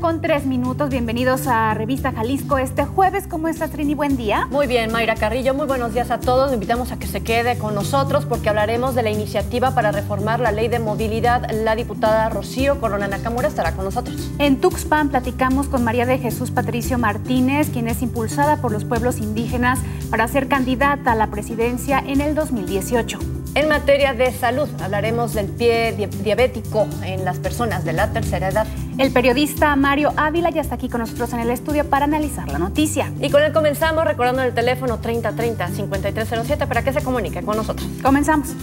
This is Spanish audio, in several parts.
con tres minutos. Bienvenidos a Revista Jalisco este jueves. ¿Cómo estás, Trini? Buen día. Muy bien, Mayra Carrillo. Muy buenos días a todos. invitamos a que se quede con nosotros porque hablaremos de la iniciativa para reformar la ley de movilidad. La diputada Rocío Corona Nakamura estará con nosotros. En Tuxpan platicamos con María de Jesús Patricio Martínez, quien es impulsada por los pueblos indígenas para ser candidata a la presidencia en el 2018. En materia de salud, hablaremos del pie diabético en las personas de la tercera edad. El periodista Mario Ávila ya está aquí con nosotros en el estudio para analizar la noticia. Y con él comenzamos recordando el teléfono 3030-5307 para que se comunique con nosotros. Comenzamos.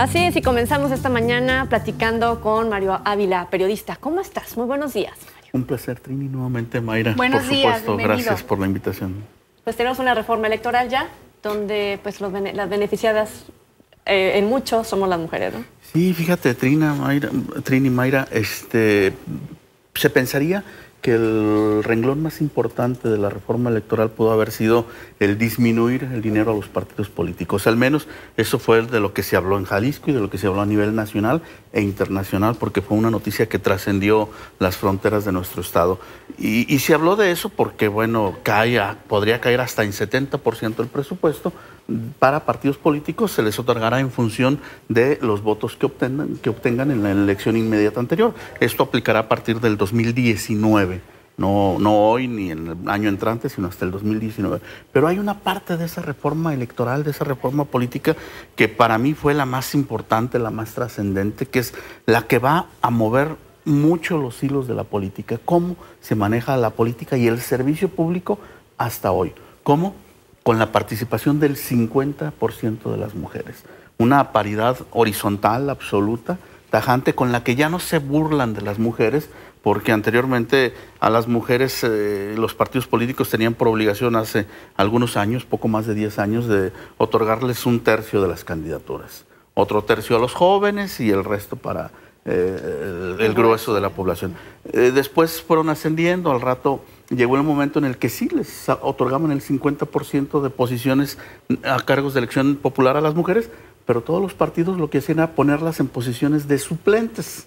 Así es, y comenzamos esta mañana platicando con Mario Ávila, periodista. ¿Cómo estás? Muy buenos días. Mario. Un placer, Trini, nuevamente, Mayra. Buenos por días, supuesto, gracias por la invitación. Pues tenemos una reforma electoral ya, donde pues las beneficiadas eh, en mucho somos las mujeres, ¿no? Sí, fíjate, Trina, Trini, Mayra, este, se pensaría que el renglón más importante de la reforma electoral pudo haber sido el disminuir el dinero a los partidos políticos. Al menos eso fue de lo que se habló en Jalisco y de lo que se habló a nivel nacional e internacional, porque fue una noticia que trascendió las fronteras de nuestro Estado. Y, se habló de eso porque, bueno, caía, podría caer hasta en 70% el presupuesto, para partidos políticos se les otorgará en función de los votos que obtengan, en la elección inmediata anterior. Esto aplicará a partir del 2019. No, no hoy ni en el año entrante, sino hasta el 2019. Pero hay una parte de esa reforma electoral, de esa reforma política, que para mí fue la más importante, la más trascendente, que es la que va a mover mucho los hilos de la política, cómo se maneja la política y el servicio público hasta hoy con la participación del 50% de las mujeres. Una paridad horizontal, absoluta, tajante, con la que ya no se burlan de las mujeres, porque anteriormente a las mujeres eh, los partidos políticos tenían por obligación hace algunos años, poco más de 10 años, de otorgarles un tercio de las candidaturas, otro tercio a los jóvenes y el resto para eh, el, grueso de la población. Eh, después fueron ascendiendo, al rato llegó el momento en el que sí les otorgaban el 50% de posiciones a cargos de elección popular a las mujeres, pero todos los partidos lo que hacían era ponerlas en posiciones de suplentes,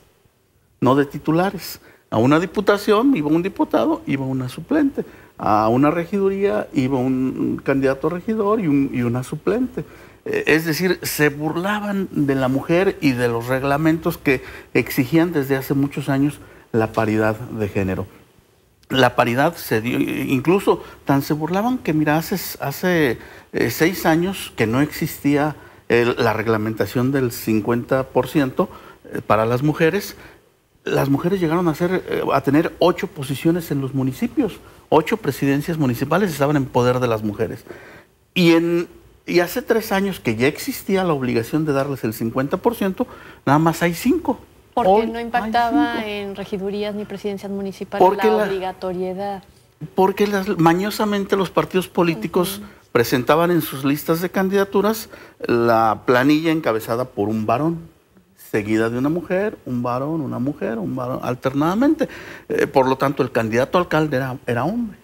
no de titulares. A una diputación iba un diputado, iba una suplente. A una regiduría iba un candidato regidor y una suplente. Eh, es decir, se burlaban de la mujer y de los reglamentos que exigían desde hace muchos años la paridad de género la paridad se dio, e incluso tan se burlaban que, mira, hace, hace eh, seis años que no existía la reglamentación del 50% eh, para las mujeres, las mujeres llegaron a, ser, eh, a tener ocho posiciones en los municipios, ocho presidencias municipales estaban en poder de las mujeres. Y, en, y hace tres años que ya existía la obligación de darles el 50%, nada más hay cinco. Porque hoy, no impactaba en regidurías ni presidencias municipales la, obligatoriedad. Porque las, mañosamente los partidos políticos presentaban en sus listas de candidaturas la planilla encabezada por un varón seguida de una mujer, un varón, una mujer, un varón, alternadamente. Eh, por lo tanto, el candidato alcalde era, hombre.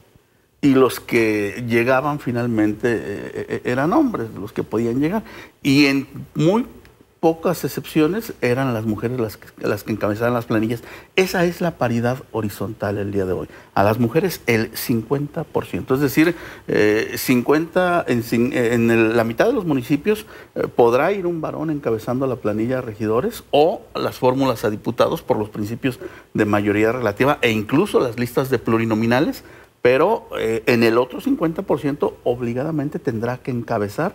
Y los que llegaban finalmente eh, eh, eran hombres, los que podían llegar. Y en muy pocas excepciones eran las mujeres las que, las encabezaban las planillas. Esa es la paridad horizontal el día de hoy. A las mujeres el 50%. Es decir, 50 eh, en, eh, la mitad de los municipios eh, podrá ir un varón encabezando la planilla a regidores o las fórmulas a diputados por los principios de mayoría relativa e incluso las listas de plurinominales, pero en el otro 50% obligadamente tendrá que encabezar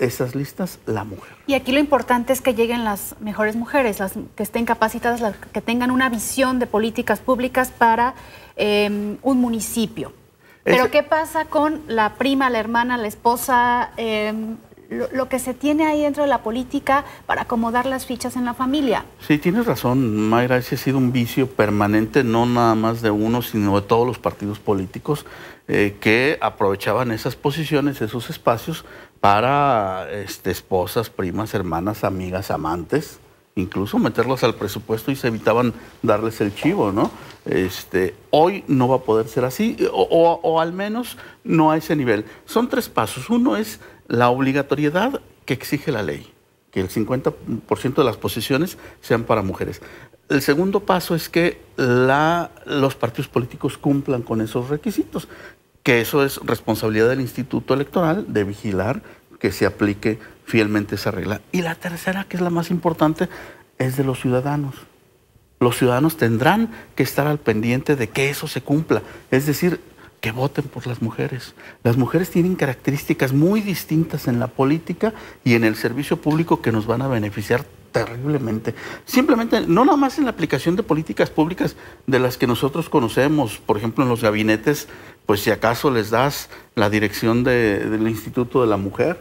esas listas la mujer. Y aquí lo importante es que lleguen las mejores mujeres, las que estén capacitadas, las que tengan una visión de políticas públicas para em, un municipio. Pero ¿qué pasa con la prima, la hermana, la esposa, em, lo, que se tiene ahí dentro de la política para acomodar las fichas en la familia? Sí, tienes razón, Mayra, ese ha sido un vicio permanente, no nada más de uno, sino de todos los partidos políticos eh, que aprovechaban esas posiciones, esos espacios para este, esposas, primas, hermanas, amigas, amantes, incluso meterlos al presupuesto y se evitaban darles el chivo, ¿no? Este, hoy no va a poder ser así, o, al menos no a ese nivel. Son tres pasos. Uno es la obligatoriedad que exige la ley, que el 50% de las posiciones sean para mujeres. El segundo paso es que los partidos políticos cumplan con esos requisitos, que eso es responsabilidad del Instituto Electoral de vigilar que se aplique fielmente esa regla. Y la tercera, que es la más importante, es de los ciudadanos. Los ciudadanos tendrán que estar al pendiente de que eso se cumpla. Es decir, que voten por las mujeres. Las mujeres tienen características muy distintas en la política y en el servicio público que nos van a beneficiar terriblemente. Simplemente, no nada más en la aplicación de políticas públicas de las que nosotros conocemos, por ejemplo, en los gabinetes, pues si acaso les das la dirección de, del Instituto de la Mujer,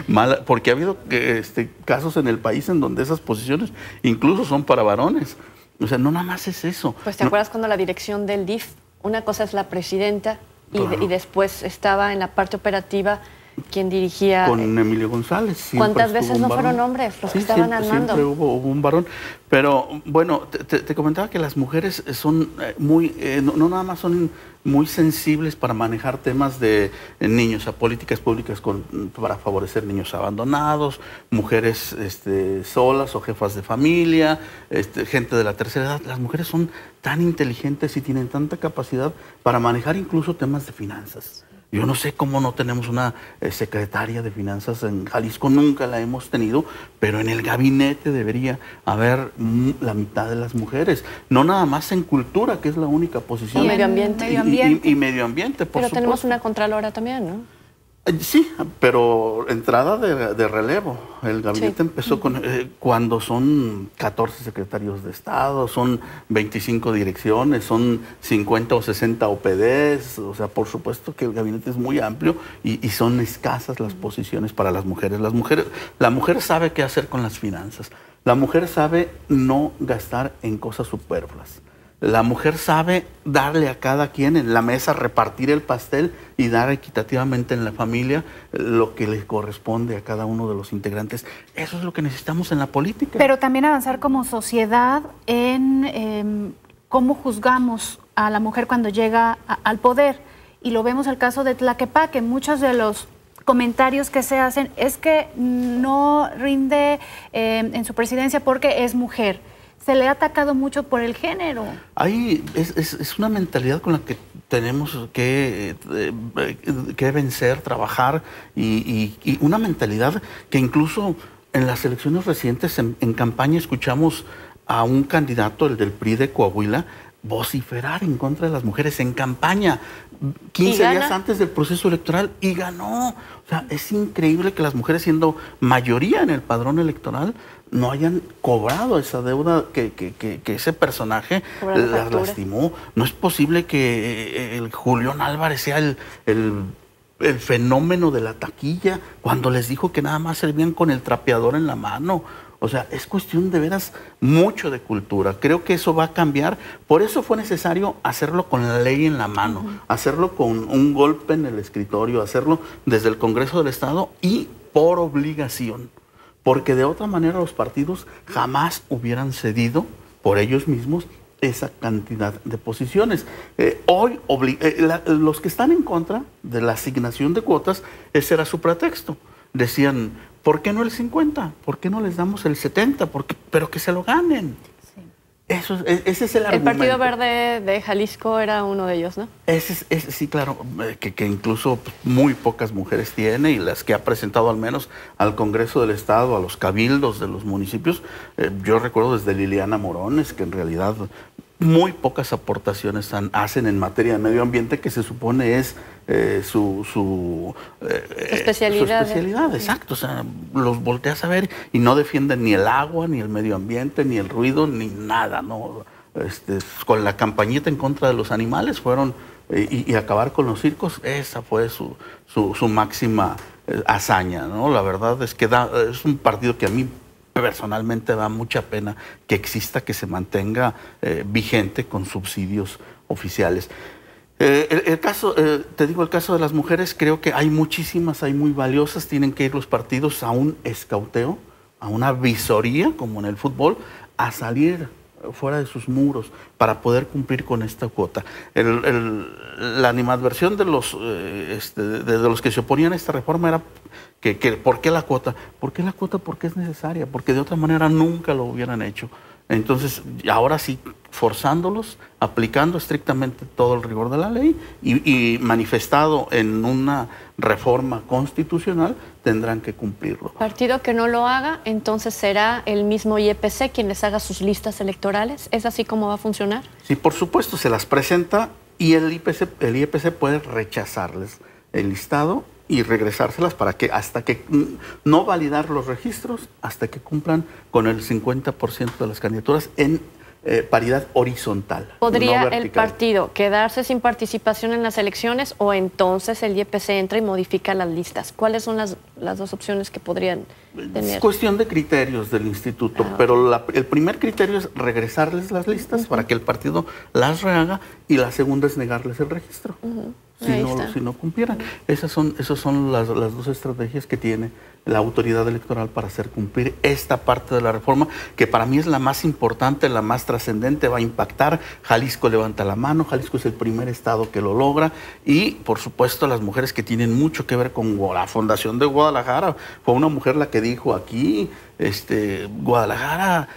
porque ha habido eh, este, casos en el país en donde esas posiciones incluso son para varones. O sea, no nada más es eso. Pues te acuerdas cuando la dirección del DIF, una cosa es la presidenta y, y después estaba en la parte operativa quien dirigía. Con eh, Emilio González. ¿Cuántas veces no fueron hombres los que estaban armando? Siempre hubo, un varón. Pero bueno, te, comentaba que las mujeres son eh, muy, eh, no, nada más son muy sensibles para manejar temas de niños, a políticas públicas para favorecer niños abandonados, mujeres este, solas o jefas de familia, este, gente de la tercera edad. Las mujeres son tan inteligentes y tienen tanta capacidad para manejar incluso temas de finanzas. Yo no sé cómo no tenemos una eh, secretaria de finanzas en Jalisco, nunca la hemos tenido, pero en el gabinete debería haber la mitad de las mujeres, no nada más en cultura, que es la única posición. Y medio ambiente. Y, medio ambiente, por Pero tenemos una contralora también, ¿no? Sí, pero entrada de, relevo. El gabinete empezó con eh, cuando son 14 secretarios de Estado, son 25 direcciones, son 50 o 60 OPDs. O sea, por supuesto que el gabinete es muy amplio y, y son escasas las posiciones para las mujeres. Las mujeres, la mujer sabe qué hacer con las finanzas. La mujer sabe no gastar en cosas superfluas. La mujer sabe darle a cada quien en la mesa, repartir el pastel y dar equitativamente en la familia lo que le corresponde a cada uno de los integrantes. Eso es lo que necesitamos en la política. Pero también avanzar como sociedad en em, cómo juzgamos a la mujer cuando llega al poder. Y lo vemos el caso de Tlaquepaque. Muchos de los comentarios que se hacen es que no rinde em, en su presidencia porque es mujer se le ha atacado mucho por el género. Hay es, es, una mentalidad con la que tenemos que, eh, que vencer, trabajar y, una mentalidad que incluso en las elecciones recientes, en, campaña, escuchamos a un candidato, el del PRI de Coahuila, vociferar en contra de las mujeres en campaña 15 días antes del proceso electoral y ganó. O sea, es increíble que las mujeres siendo mayoría en el padrón electoral no hayan cobrado esa deuda que, ese personaje lastimó. No es posible que eh, el Julián Álvarez sea el, el, fenómeno de la taquilla cuando les dijo que nada más servían con el trapeador en la mano. O sea, es cuestión de veras mucho de cultura. Creo que eso va a cambiar. Por eso fue necesario hacerlo con la ley en la mano, hacerlo con un golpe en el escritorio, hacerlo desde el Congreso del Estado y por obligación porque de otra manera los partidos jamás hubieran cedido por ellos mismos esa cantidad de posiciones. Eh, hoy eh, los que están en contra de la asignación de cuotas, ese era su pretexto. Decían, ¿por qué no el 50? ¿Por qué no les damos el 70? ¿Porque? Pero que se lo ganen. E-, ese es el, Partido Verde de Jalisco era uno de ellos, ¿no? sí, claro, eh, que, incluso muy pocas mujeres tiene y las que ha presentado al menos al Congreso del Estado, a los cabildos de los municipios. Eh, yo recuerdo desde Liliana Morones, que en realidad muy pocas aportaciones hacen en materia de medio ambiente, que se supone es eh, su, su, eh, eh, especialidad. exacto. O sea, los volteas a ver y no defienden ni el agua, ni el medio ambiente, ni el ruido, ni nada. ¿no? Este, con la campañita en contra de los animales fueron y, acabar con los circos, esa fue su, su máxima hazaña. ¿no? La verdad es que es un partido que a mí personalmente da mucha pena que exista, que se mantenga eh, vigente con subsidios oficiales. Eh, el, caso, eh, te digo, el caso de las mujeres, creo que hay muchísimas, hay muy valiosas, tienen que ir los partidos a un escauteo, a una visoría, como en el fútbol, a salir fuera de sus muros para poder cumplir con esta cuota. la animadversión de los, este, de los que se oponían a esta reforma era que, ¿Por qué la cuota? ¿Por qué la cuota? Porque es necesaria, porque de otra manera nunca lo hubieran hecho. Entonces, ahora sí, forzándolos, aplicando estrictamente todo el rigor de la ley y, manifestado en una reforma constitucional, tendrán que cumplirlo. Partido que no lo haga, entonces será el mismo IEPC quien les haga sus listas electorales. ¿Es así como va a funcionar? Sí, por supuesto, se las presenta y el IPC, el IEPC puede rechazarles el listado y regresárselas para que hasta que mm, no validar los registros hasta que cumplan con el 50% de las candidaturas en eh, paridad horizontal. ¿Podría el partido quedarse sin participación en las elecciones o entonces el IEPC entra y modifica las listas? ¿Cuáles son las, las dos opciones que podrían tener? Es cuestión de criterios del instituto, ah, pero el primer criterio es regresarles las listas para que el partido las rehaga y la segunda es negarles el registro si no, cumpliera. cumplieran. Esas son, esas son las, las dos estrategias que tiene la autoridad electoral para hacer cumplir esta parte de la reforma, que para mí es la más importante, la más trascendente, va a impactar. Jalisco levanta la mano, Jalisco es el primer estado que lo logra y, por supuesto, las mujeres que tienen mucho que ver con la Fundación de Guadalajara. Fue una mujer la que dijo aquí, este, Guadalajara,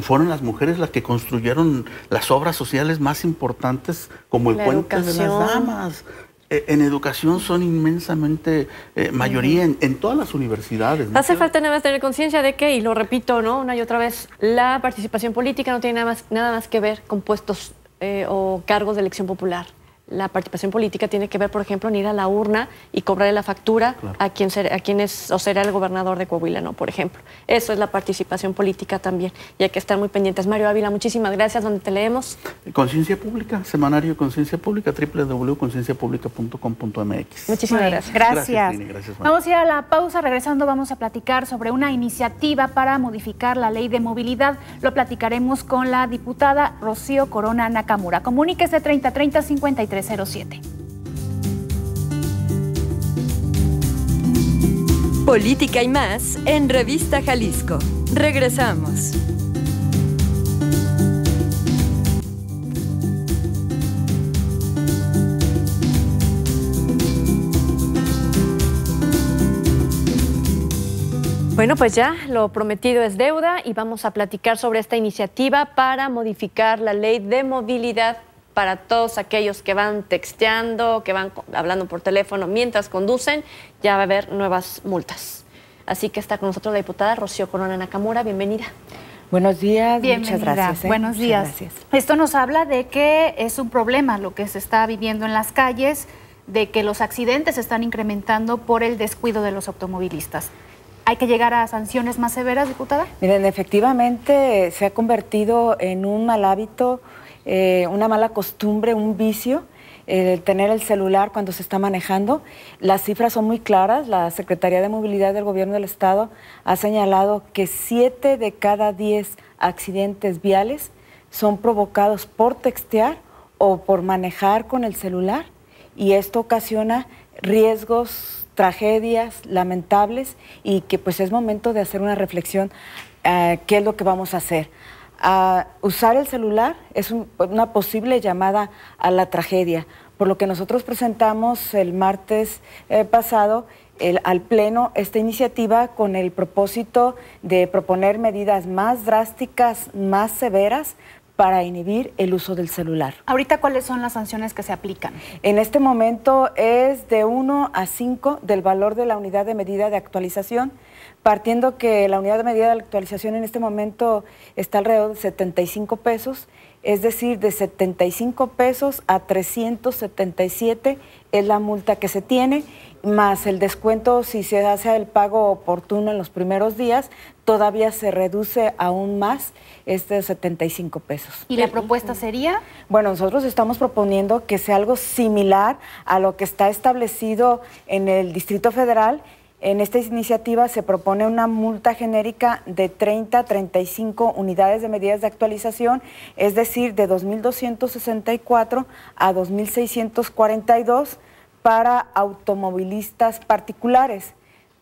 fueron las mujeres las que construyeron las obras sociales más importantes como el Puente de las Damas eh, en educación son inmensamente eh, mayoría en, todas las universidades. Hace falta nada más tener conciencia de que, y lo repito ¿no? una y otra vez, la participación política no tiene nada más, nada más que ver con puestos eh, o cargos de elección popular la participación política tiene que ver, por ejemplo, en ir a la urna y cobrarle la factura a quien a es o será el gobernador de Coahuila, ¿no? Por ejemplo. Eso es la participación política también. Y hay que estar muy pendientes. Mario Ávila, muchísimas gracias. donde te leemos? Conciencia Pública, Semanario Conciencia Pública, www.concienciapublica.com.mx. Muchísimas gracias. Gracias. gracias vamos a ir a la pausa. Regresando vamos a platicar sobre una iniciativa para modificar la ley de movilidad. Lo platicaremos con la diputada Rocío Corona Nakamura. Comuníquese 30 30 53 Política y más en Revista Jalisco. Regresamos. Bueno, pues ya lo prometido es deuda y vamos a platicar sobre esta iniciativa para modificar la ley de movilidad para todos aquellos que van texteando, que van hablando por teléfono mientras conducen, ya va a haber nuevas multas. Así que está con nosotros la diputada Rocío Corona Nakamura, bienvenida. Buenos días, muchas gracias. ¿eh? Buenos días. Esto nos habla de que es un problema lo que se está viviendo en las calles, de que los accidentes se están incrementando por el descuido de los automovilistas. ¿Hay que llegar a sanciones más severas, diputada? Miren, efectivamente se ha convertido en un mal hábito eh, una mala costumbre, un vicio, el tener el celular cuando se está manejando. Las cifras son muy claras. La Secretaría de Movilidad del Gobierno del Estado ha señalado que 7 de cada 10 accidentes viales son provocados por textear o por manejar con el celular y esto ocasiona riesgos, tragedias lamentables y que pues es momento de hacer una reflexión a eh, qué es lo que vamos a hacer a usar el celular es una posible llamada a la tragedia, por lo que nosotros presentamos el martes eh, pasado el, al Pleno esta iniciativa con el propósito de proponer medidas más drásticas, más severas para inhibir el uso del celular. Ahorita, ¿cuáles son las sanciones que se aplican? En este momento es de 1 a 5 del valor de la unidad de medida de actualización partiendo que la unidad de medida de la actualización en este momento está alrededor de 75 pesos, es decir, de 75 pesos a 377 es la multa que se tiene, más el descuento si se hace el pago oportuno en los primeros días, todavía se reduce aún más este 75 pesos. ¿Y la propuesta sería? Bueno, nosotros estamos proponiendo que sea algo similar a lo que está establecido en el Distrito Federal en esta iniciativa se propone una multa genérica de 30 a 35 unidades de medidas de actualización, es decir, de 2.264 a 2.642 para automovilistas particulares.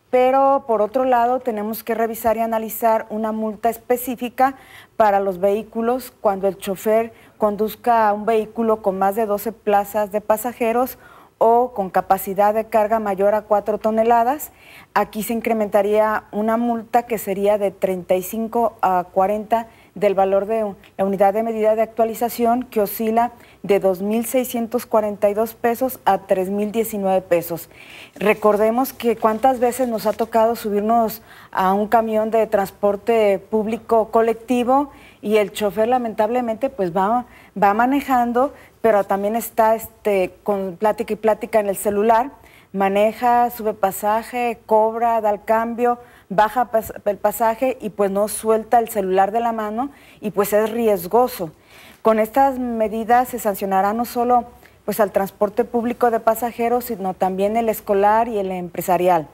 Pero por otro lado, tenemos que revisar y analizar una multa específica para los vehículos cuando el chofer conduzca a un vehículo con más de 12 plazas de pasajeros o con capacidad de carga mayor a 4 toneladas, aquí se incrementaría una multa que sería de 35 a 40 del valor de la unidad de medida de actualización que oscila de 2.642 pesos a 3.019 pesos. Recordemos que cuántas veces nos ha tocado subirnos a un camión de transporte público colectivo y el chofer lamentablemente pues va va manejando, pero también está este, con plática y plática en el celular, maneja, sube pasaje, cobra, da el cambio, baja el pasaje y pues no suelta el celular de la mano y pues es riesgoso. Con estas medidas se sancionará no solo pues al transporte público de pasajeros, sino también el escolar y el empresarial.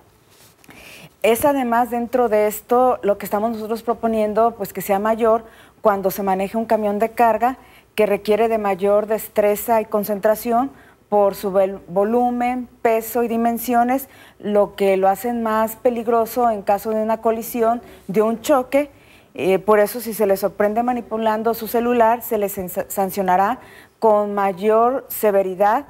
Es además dentro de esto lo que estamos nosotros proponiendo, pues que sea mayor cuando se maneje un camión de carga que requiere de mayor destreza y concentración por su volumen, peso y dimensiones, lo que lo hacen más peligroso en caso de una colisión, de un choque. Eh, por eso si se les sorprende manipulando su celular, se les sancionará con mayor severidad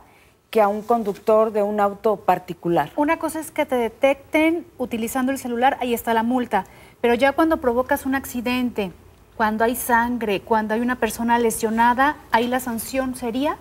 que a un conductor de un auto particular. Una cosa es que te detecten utilizando el celular, ahí está la multa, pero ya cuando provocas un accidente, cuando hay sangre, cuando hay una persona lesionada, ahí la sanción sería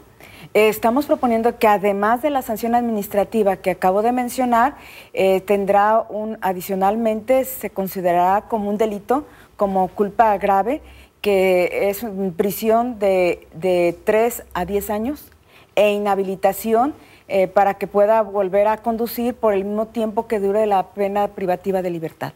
eh, Estamos proponiendo que además de la sanción administrativa que acabo de mencionar, eh, tendrá un adicionalmente se considerará como un delito, como culpa grave, que es prisión de, de 3 a 10 años e inhabilitación eh, para que pueda volver a conducir por el mismo tiempo que dure la pena privativa de libertad.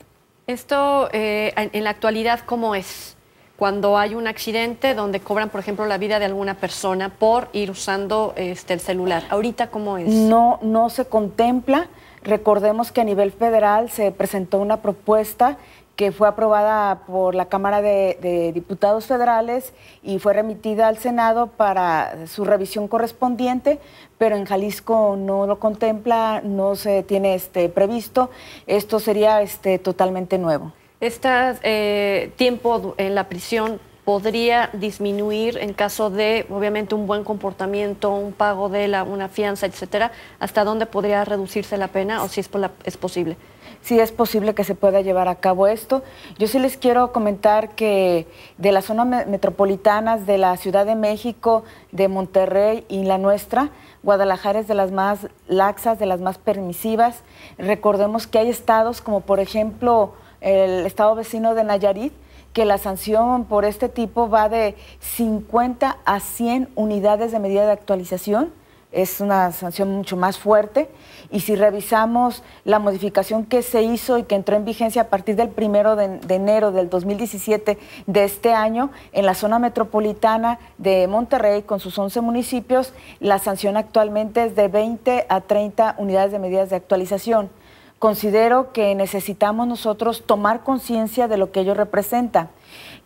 Esto en la actualidad, ¿cómo es? cuando hay un accidente donde cobran, por ejemplo, la vida de alguna persona por ir usando este, el celular. ¿Ahorita cómo es? No, no se contempla. Recordemos que a nivel federal se presentó una propuesta que fue aprobada por la Cámara de, Diputados Federales y fue remitida al Senado para su revisión correspondiente, pero en Jalisco no lo contempla, no se tiene este, previsto. Esto sería este, totalmente nuevo este tiempo en la prisión podría disminuir en caso de, obviamente, un buen comportamiento, un pago de la, una fianza, etcétera? ¿Hasta dónde podría reducirse la pena o si es, es posible? si es posible que se pueda llevar a cabo esto. Yo sí les quiero comentar que de las zonas metropolitanas de la Ciudad de México, de Monterrey y la nuestra, Guadalajara es de las más laxas, de las más permisivas. Recordemos que hay estados como por ejemplo el estado vecino de Nayarit, que la sanción por este tipo va de 50 a 100 unidades de medida de actualización. Es una sanción mucho más fuerte. Y si revisamos la modificación que se hizo y que entró en vigencia a partir del primero de, de enero del 2017 de este año, en la zona metropolitana de Monterrey, con sus 11 municipios, la sanción actualmente es de 20 a 30 unidades de medidas de actualización considero que necesitamos nosotros tomar conciencia de lo que ello representa.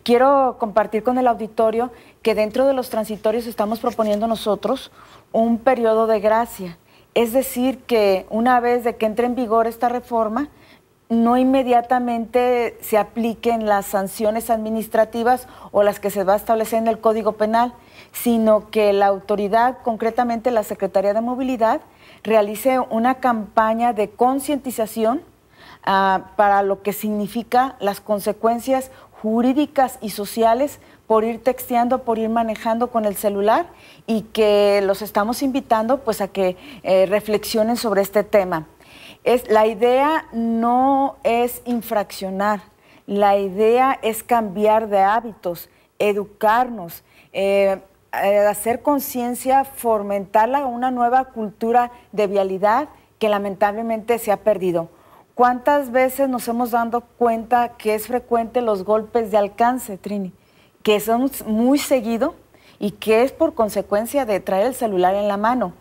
Quiero compartir con el auditorio que dentro de los transitorios estamos proponiendo nosotros un periodo de gracia. Es decir, que una vez de que entre en vigor esta reforma, no inmediatamente se apliquen las sanciones administrativas o las que se va a establecer en el Código Penal, sino que la autoridad, concretamente la Secretaría de Movilidad, realicé una campaña de concientización ah, para lo que significa las consecuencias jurídicas y sociales por ir texteando, por ir manejando con el celular y que los estamos invitando pues a que eh, reflexionen sobre este tema. Es, la idea no es infraccionar, la idea es cambiar de hábitos, educarnos, eh, eh, hacer conciencia, fomentar una nueva cultura de vialidad que lamentablemente se ha perdido. ¿Cuántas veces nos hemos dado cuenta que es frecuente los golpes de alcance, Trini? Que son muy seguido y que es por consecuencia de traer el celular en la mano.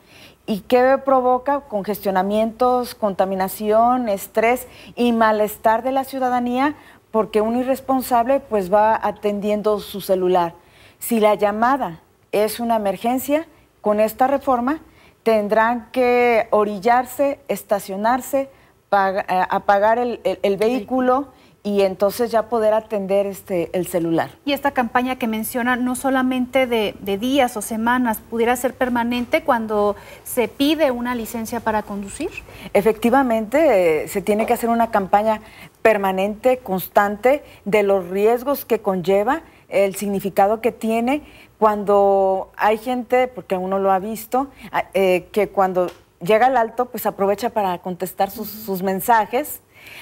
¿Y qué provoca? Congestionamientos, contaminación, estrés y malestar de la ciudadanía porque un irresponsable pues va atendiendo su celular. Si la llamada es una emergencia, con esta reforma tendrán que orillarse, estacionarse, eh, apagar el, vehículo y entonces ya poder atender este, el celular. Y esta campaña que menciona no solamente de, días o semanas, pudiera ser permanente cuando se pide una licencia para conducir. Efectivamente, eh, se tiene que hacer una campaña permanente, constante, de los riesgos que conlleva, el significado que tiene cuando hay gente, porque uno lo ha visto, ah, eh, que cuando llega al alto, pues aprovecha para contestar sus, mensajes.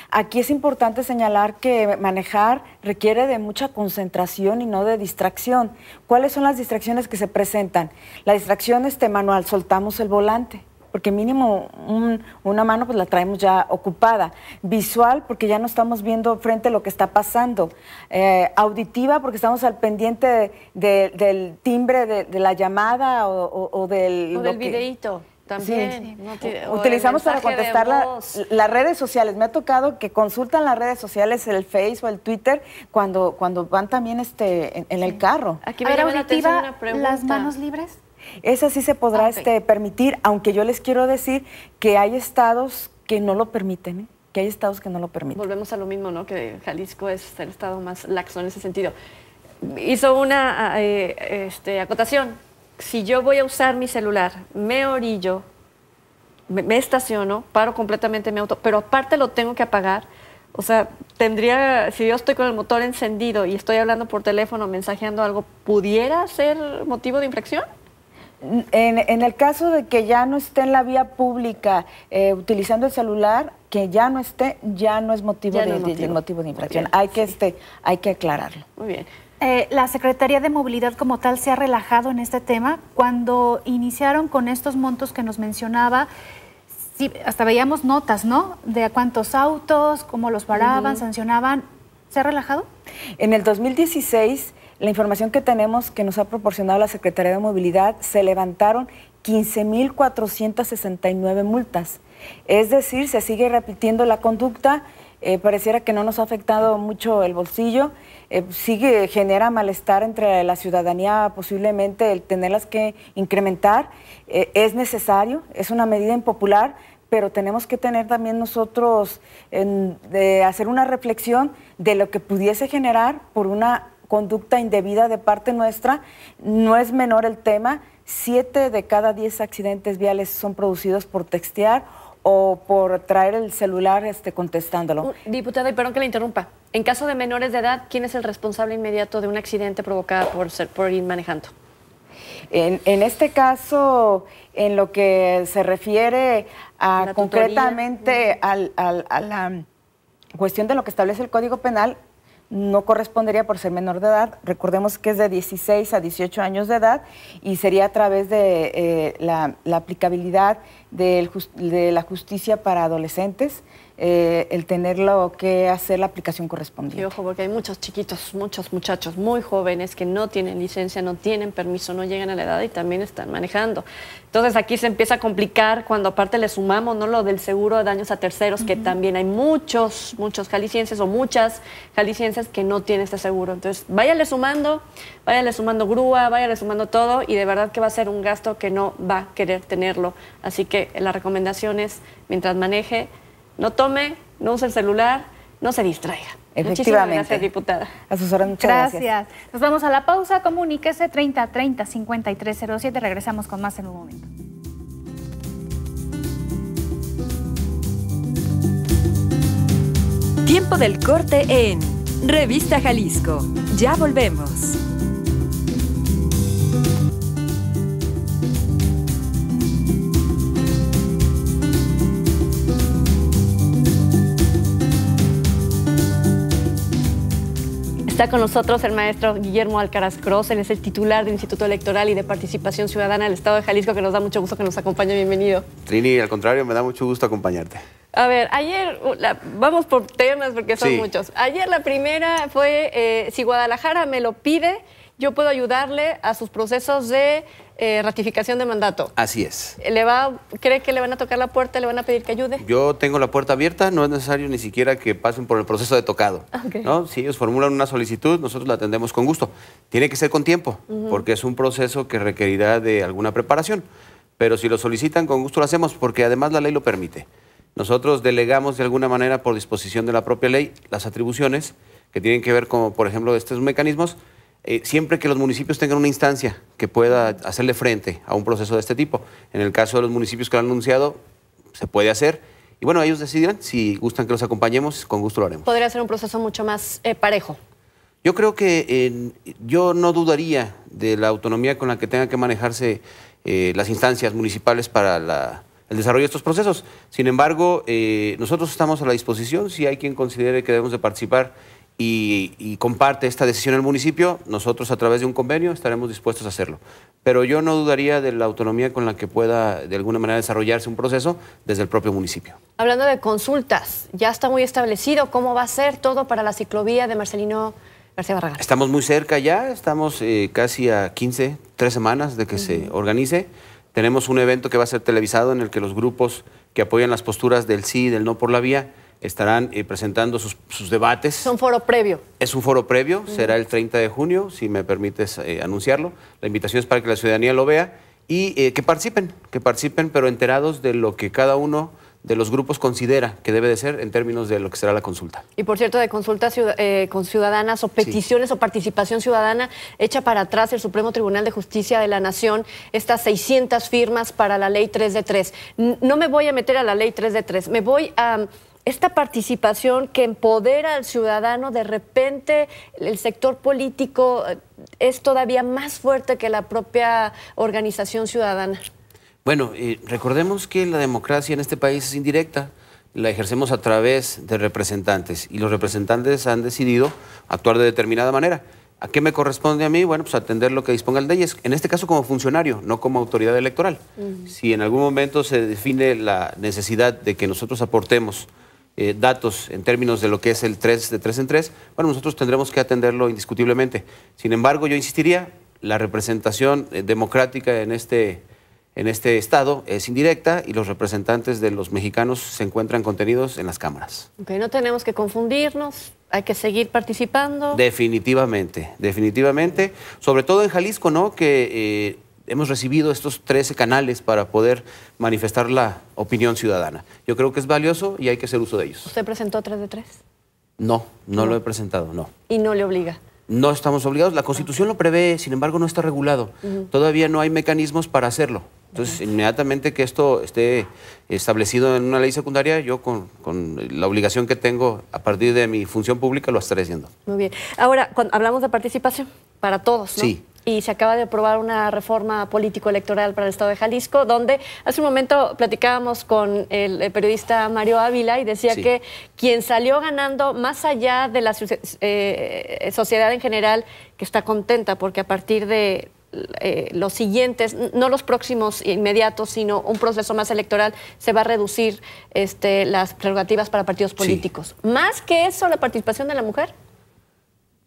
Aquí es importante señalar que manejar requiere de mucha concentración y no de distracción. ¿Cuáles son las distracciones que se presentan? La distracción es este manual, soltamos el volante porque mínimo una mano pues la traemos ya ocupada. Visual, porque ya no estamos viendo frente a lo que está pasando. Eh, auditiva, porque estamos al pendiente del timbre de, la llamada o, del... O del También. Utilizamos para contestar las redes sociales. Me ha tocado que consultan las redes sociales, el Facebook, el Twitter, cuando, cuando van también este, en, el carro. Aquí me ¿Las manos libres? Eso sí se podrá este, permitir, aunque yo les quiero decir que hay estados que no lo permiten. ¿eh? que hay estados que no lo permiten. Volvemos a lo mismo, ¿no? Que Jalisco es el estado más laxo en ese sentido. Hizo una ah, eh, este, acotación. Si yo voy a usar mi celular, me orillo, me, estaciono, paro completamente mi auto, pero aparte lo tengo que apagar, o sea, tendría, si yo estoy con el motor encendido y estoy hablando por teléfono, mensajeando algo, ¿pudiera ser motivo de infracción? En, el caso de que ya no esté en la vía pública eh, utilizando el celular, que ya no esté, ya no es motivo, de, motivo. infracción. hay, que, este, hay que aclararlo. Muy bien. Eh, la Secretaría de Movilidad como tal se ha relajado en este tema. Cuando iniciaron con estos montos que nos mencionaba, sí, hasta veíamos notas, ¿no? De cuántos autos, cómo los paraban, sancionaban. ¿Se ha relajado? En el 2016 la información que tenemos que nos ha proporcionado la Secretaría de Movilidad, se levantaron 15.469 multas. Es decir, se sigue repitiendo la conducta, eh, pareciera que no nos ha afectado mucho el bolsillo, eh, sigue, genera malestar entre la ciudadanía, posiblemente el tenerlas que incrementar. Eh, es necesario, es una medida impopular, pero tenemos que tener también nosotros, de hacer una reflexión de lo que pudiese generar por una conducta indebida de parte nuestra. No es menor el tema. Siete de cada diez accidentes viales son producidos por textear o por traer el celular este, contestándolo. Diputada, y perdón que la interrumpa. En caso de menores de edad, ¿quién es el responsable inmediato de un accidente provocado por, ser, por ir manejando? En, este caso, en lo que se refiere a concretamente a la cuestión de lo que establece el Código Penal, no correspondería por ser menor de edad. Recordemos que es de 16 a 18 años de edad y sería a través de eh, la, aplicabilidad de, la justicia para adolescentes eh, el tenerlo que hacer la aplicación correspondiente. Y ojo, porque hay muchos chiquitos, muchos muchachos muy jóvenes que no tienen licencia, no tienen permiso, no llegan a la edad y también están manejando. Entonces aquí se empieza a complicar cuando aparte le sumamos no lo del seguro de daños a terceros, que también hay muchos, muchos jaliscienses o muchas jaliscienses que no tienen este seguro. Entonces váyale sumando, váyale sumando grúa, váyale sumando todo y de verdad que va a ser un gasto que no va a querer tenerlo. Así que la recomendación es, mientras maneje, no tome, no use el celular, no se distraiga. Efectivamente. Muchísimas gracias, diputada. A gracias. gracias. Nos vamos a la pausa. Comuníquese 3030-5307. Regresamos con más en un momento. Tiempo del corte en Revista Jalisco. Ya volvemos. Está con nosotros el maestro Guillermo Alcaraz Cross, él es el titular del Instituto Electoral y de Participación Ciudadana del Estado de Jalisco, que nos da mucho gusto que nos acompañe. Bienvenido. Trini, al contrario, me da mucho gusto acompañarte. A ver, ayer, vamos por temas porque son muchos. Ayer la primera fue, eh, si Guadalajara me lo pide, yo puedo ayudarle a sus procesos de eh, ratificación de mandato. Así es. ¿Le ¿Cree que le van a tocar la puerta, le van a pedir que ayude? Yo tengo la puerta abierta, no es necesario ni siquiera que pasen por el proceso de tocado. Si ellos formulan una solicitud, nosotros la atendemos con gusto. Tiene que ser con tiempo, porque es un proceso que requerirá de alguna preparación. Pero si lo solicitan, con gusto lo hacemos, porque además la ley lo permite. Nosotros delegamos de alguna manera, por disposición de la propia ley, las atribuciones que tienen que ver con, por ejemplo, estos mecanismos eh, siempre que los municipios tengan una instancia que pueda hacerle frente a un proceso de este tipo. En el caso de los municipios que lo han anunciado, se puede hacer. Y bueno, ellos decidirán. Si gustan que los acompañemos, con gusto lo haremos. Podría ser un proceso mucho más eh, parejo. Yo creo que yo no dudaría de la autonomía con la que tengan que manejarse eh, las instancias municipales para el desarrollo de estos procesos. Sin embargo, nosotros estamos a la disposición si hay quien considere que debemos de participar y, comparte esta decisión el municipio, nosotros a través de un convenio estaremos dispuestos a hacerlo. Pero yo no dudaría de la autonomía con la que pueda de alguna manera desarrollarse un proceso desde el propio municipio. Hablando de consultas, ya está muy establecido cómo va a ser todo para la ciclovía de Marcelino García Barragán. Estamos muy cerca ya, estamos eh, casi a 15, 3 semanas de que se organice. Tenemos un evento que va a ser televisado en el que los grupos que apoyan las posturas del sí y del no por la vía estarán eh, presentando sus, debates. Es un foro previo. Es un foro previo, será el 30 de junio, si me permites eh, anunciarlo. La invitación es para que la ciudadanía lo vea y eh, que participen, que participen, pero enterados de lo que cada uno de los grupos considera que debe de ser en términos de lo que será la consulta. Y por cierto, de consultas con ciudadanas o peticiones o participación ciudadana, hecha para atrás el Supremo Tribunal de Justicia de la Nación estas 600 firmas para la ley 3 de 3. No me voy a meter a la ley 3 de 3, me voy a esta participación que empodera al ciudadano, de repente el sector político eh, es todavía más fuerte que la propia organización ciudadana. Bueno, recordemos que la democracia en este país es indirecta, la ejercemos a través de representantes y los representantes han decidido actuar de determinada manera. ¿A qué me corresponde a mí? Bueno, pues atender lo que disponga el ellos. en este caso como funcionario, no como autoridad electoral. Si en algún momento se define la necesidad de que nosotros aportemos eh, datos en términos de lo que es el 3 de 3 en 3, bueno, nosotros tendremos que atenderlo indiscutiblemente. Sin embargo, yo insistiría, la representación eh, democrática en este, en este estado es indirecta y los representantes de los mexicanos se encuentran contenidos en las cámaras. Ok, no tenemos que confundirnos, hay que seguir participando. Definitivamente, definitivamente. Sobre todo en Jalisco, ¿no? Que eh, hemos recibido estos 13 canales para poder manifestar la opinión ciudadana. Yo creo que es valioso y hay que hacer uso de ellos. ¿Usted presentó 3 de 3? No, no, lo he presentado, no. ¿Y no le obliga? No estamos obligados, la Constitución lo prevé, sin embargo no está regulado. Todavía no hay mecanismos para hacerlo. Entonces, inmediatamente que esto esté establecido en una ley secundaria, yo con, la obligación que tengo a partir de mi función pública lo estaré haciendo. Muy bien. Ahora, cuando hablamos de participación para todos, ¿no? Sí y se acaba de aprobar una reforma político-electoral para el Estado de Jalisco, donde hace un momento platicábamos con el, periodista Mario Ávila y decía que quien salió ganando, más allá de la eh, sociedad en general, que está contenta porque a partir de eh, los siguientes, no los próximos inmediatos, sino un proceso más electoral, se va a reducir este, las prerrogativas para partidos políticos. Más que eso, la participación de la mujer.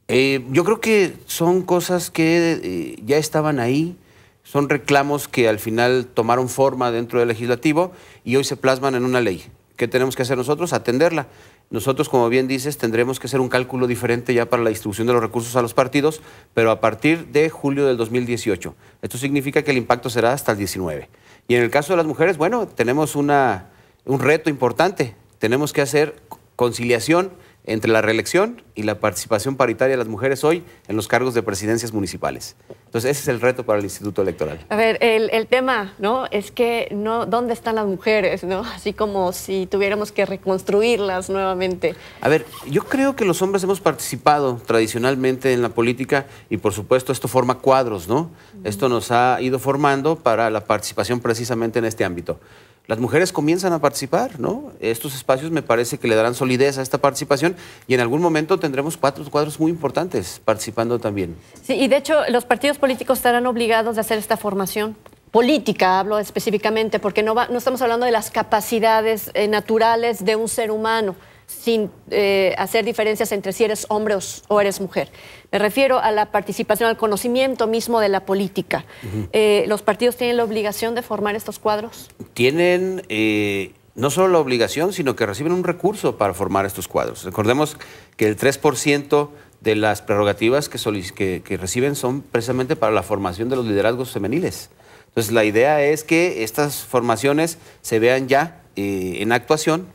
Eh, yo creo que son cosas que eh, ya estaban ahí, son reclamos que al final tomaron forma dentro del legislativo y hoy se plasman en una ley. ¿Qué tenemos que hacer nosotros? Atenderla. Nosotros, como bien dices, tendremos que hacer un cálculo diferente ya para la distribución de los recursos a los partidos, pero a partir de julio del 2018. Esto significa que el impacto será hasta el 19. Y en el caso de las mujeres, bueno, tenemos una, un reto importante. Tenemos que hacer conciliación entre la reelección y la participación paritaria de las mujeres hoy en los cargos de presidencias municipales. Entonces, ese es el reto para el Instituto Electoral. A ver, el, tema, ¿no? Es que, no, ¿dónde están las mujeres, no? Así como si tuviéramos que reconstruirlas nuevamente. A ver, yo creo que los hombres hemos participado tradicionalmente en la política y, por supuesto, esto forma cuadros, ¿no? Esto nos ha ido formando para la participación precisamente en este ámbito las mujeres comienzan a participar, ¿no? Estos espacios me parece que le darán solidez a esta participación y en algún momento tendremos cuatro cuadros muy importantes participando también. Sí, y de hecho los partidos políticos estarán obligados a hacer esta formación política, hablo específicamente, porque no, no estamos hablando de las capacidades eh, naturales de un ser humano sin eh, hacer diferencias entre si eres hombre o, eres mujer. Me refiero a la participación, al conocimiento mismo de la política. Eh, ¿Los partidos tienen la obligación de formar estos cuadros? Tienen eh, no solo la obligación, sino que reciben un recurso para formar estos cuadros. Recordemos que el 3% de las prerrogativas que, que, reciben son precisamente para la formación de los liderazgos femeniles. Entonces la idea es que estas formaciones se vean ya en actuación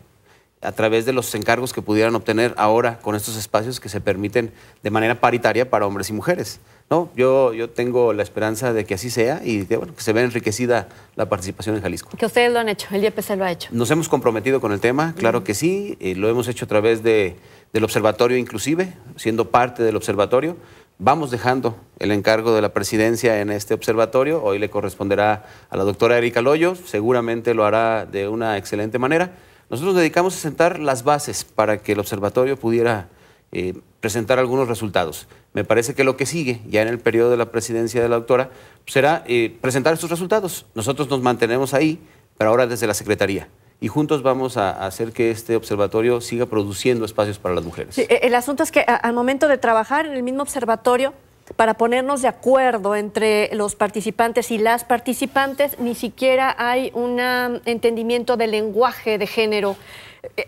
a través de los encargos que pudieran obtener ahora con estos espacios que se permiten de manera paritaria para hombres y mujeres. ¿no? Yo, yo tengo la esperanza de que así sea y bueno, que se vea enriquecida la participación en Jalisco. Que ustedes lo han hecho, el IEPC lo ha hecho. Nos hemos comprometido con el tema, claro que sí, eh, lo hemos hecho a través de, del observatorio inclusive, siendo parte del observatorio. Vamos dejando el encargo de la presidencia en este observatorio, hoy le corresponderá a la doctora Erika Loyo, seguramente lo hará de una excelente manera nosotros nos dedicamos a sentar las bases para que el observatorio pudiera eh, presentar algunos resultados. Me parece que lo que sigue, ya en el periodo de la presidencia de la doctora, será eh, presentar estos resultados. Nosotros nos mantenemos ahí, pero ahora desde la Secretaría y juntos vamos a hacer que este observatorio siga produciendo espacios para las mujeres. E, el asunto es que al momento de trabajar en el mismo observatorio para ponernos de acuerdo entre los participantes y las participantes, ni siquiera hay un um, entendimiento de lenguaje de género.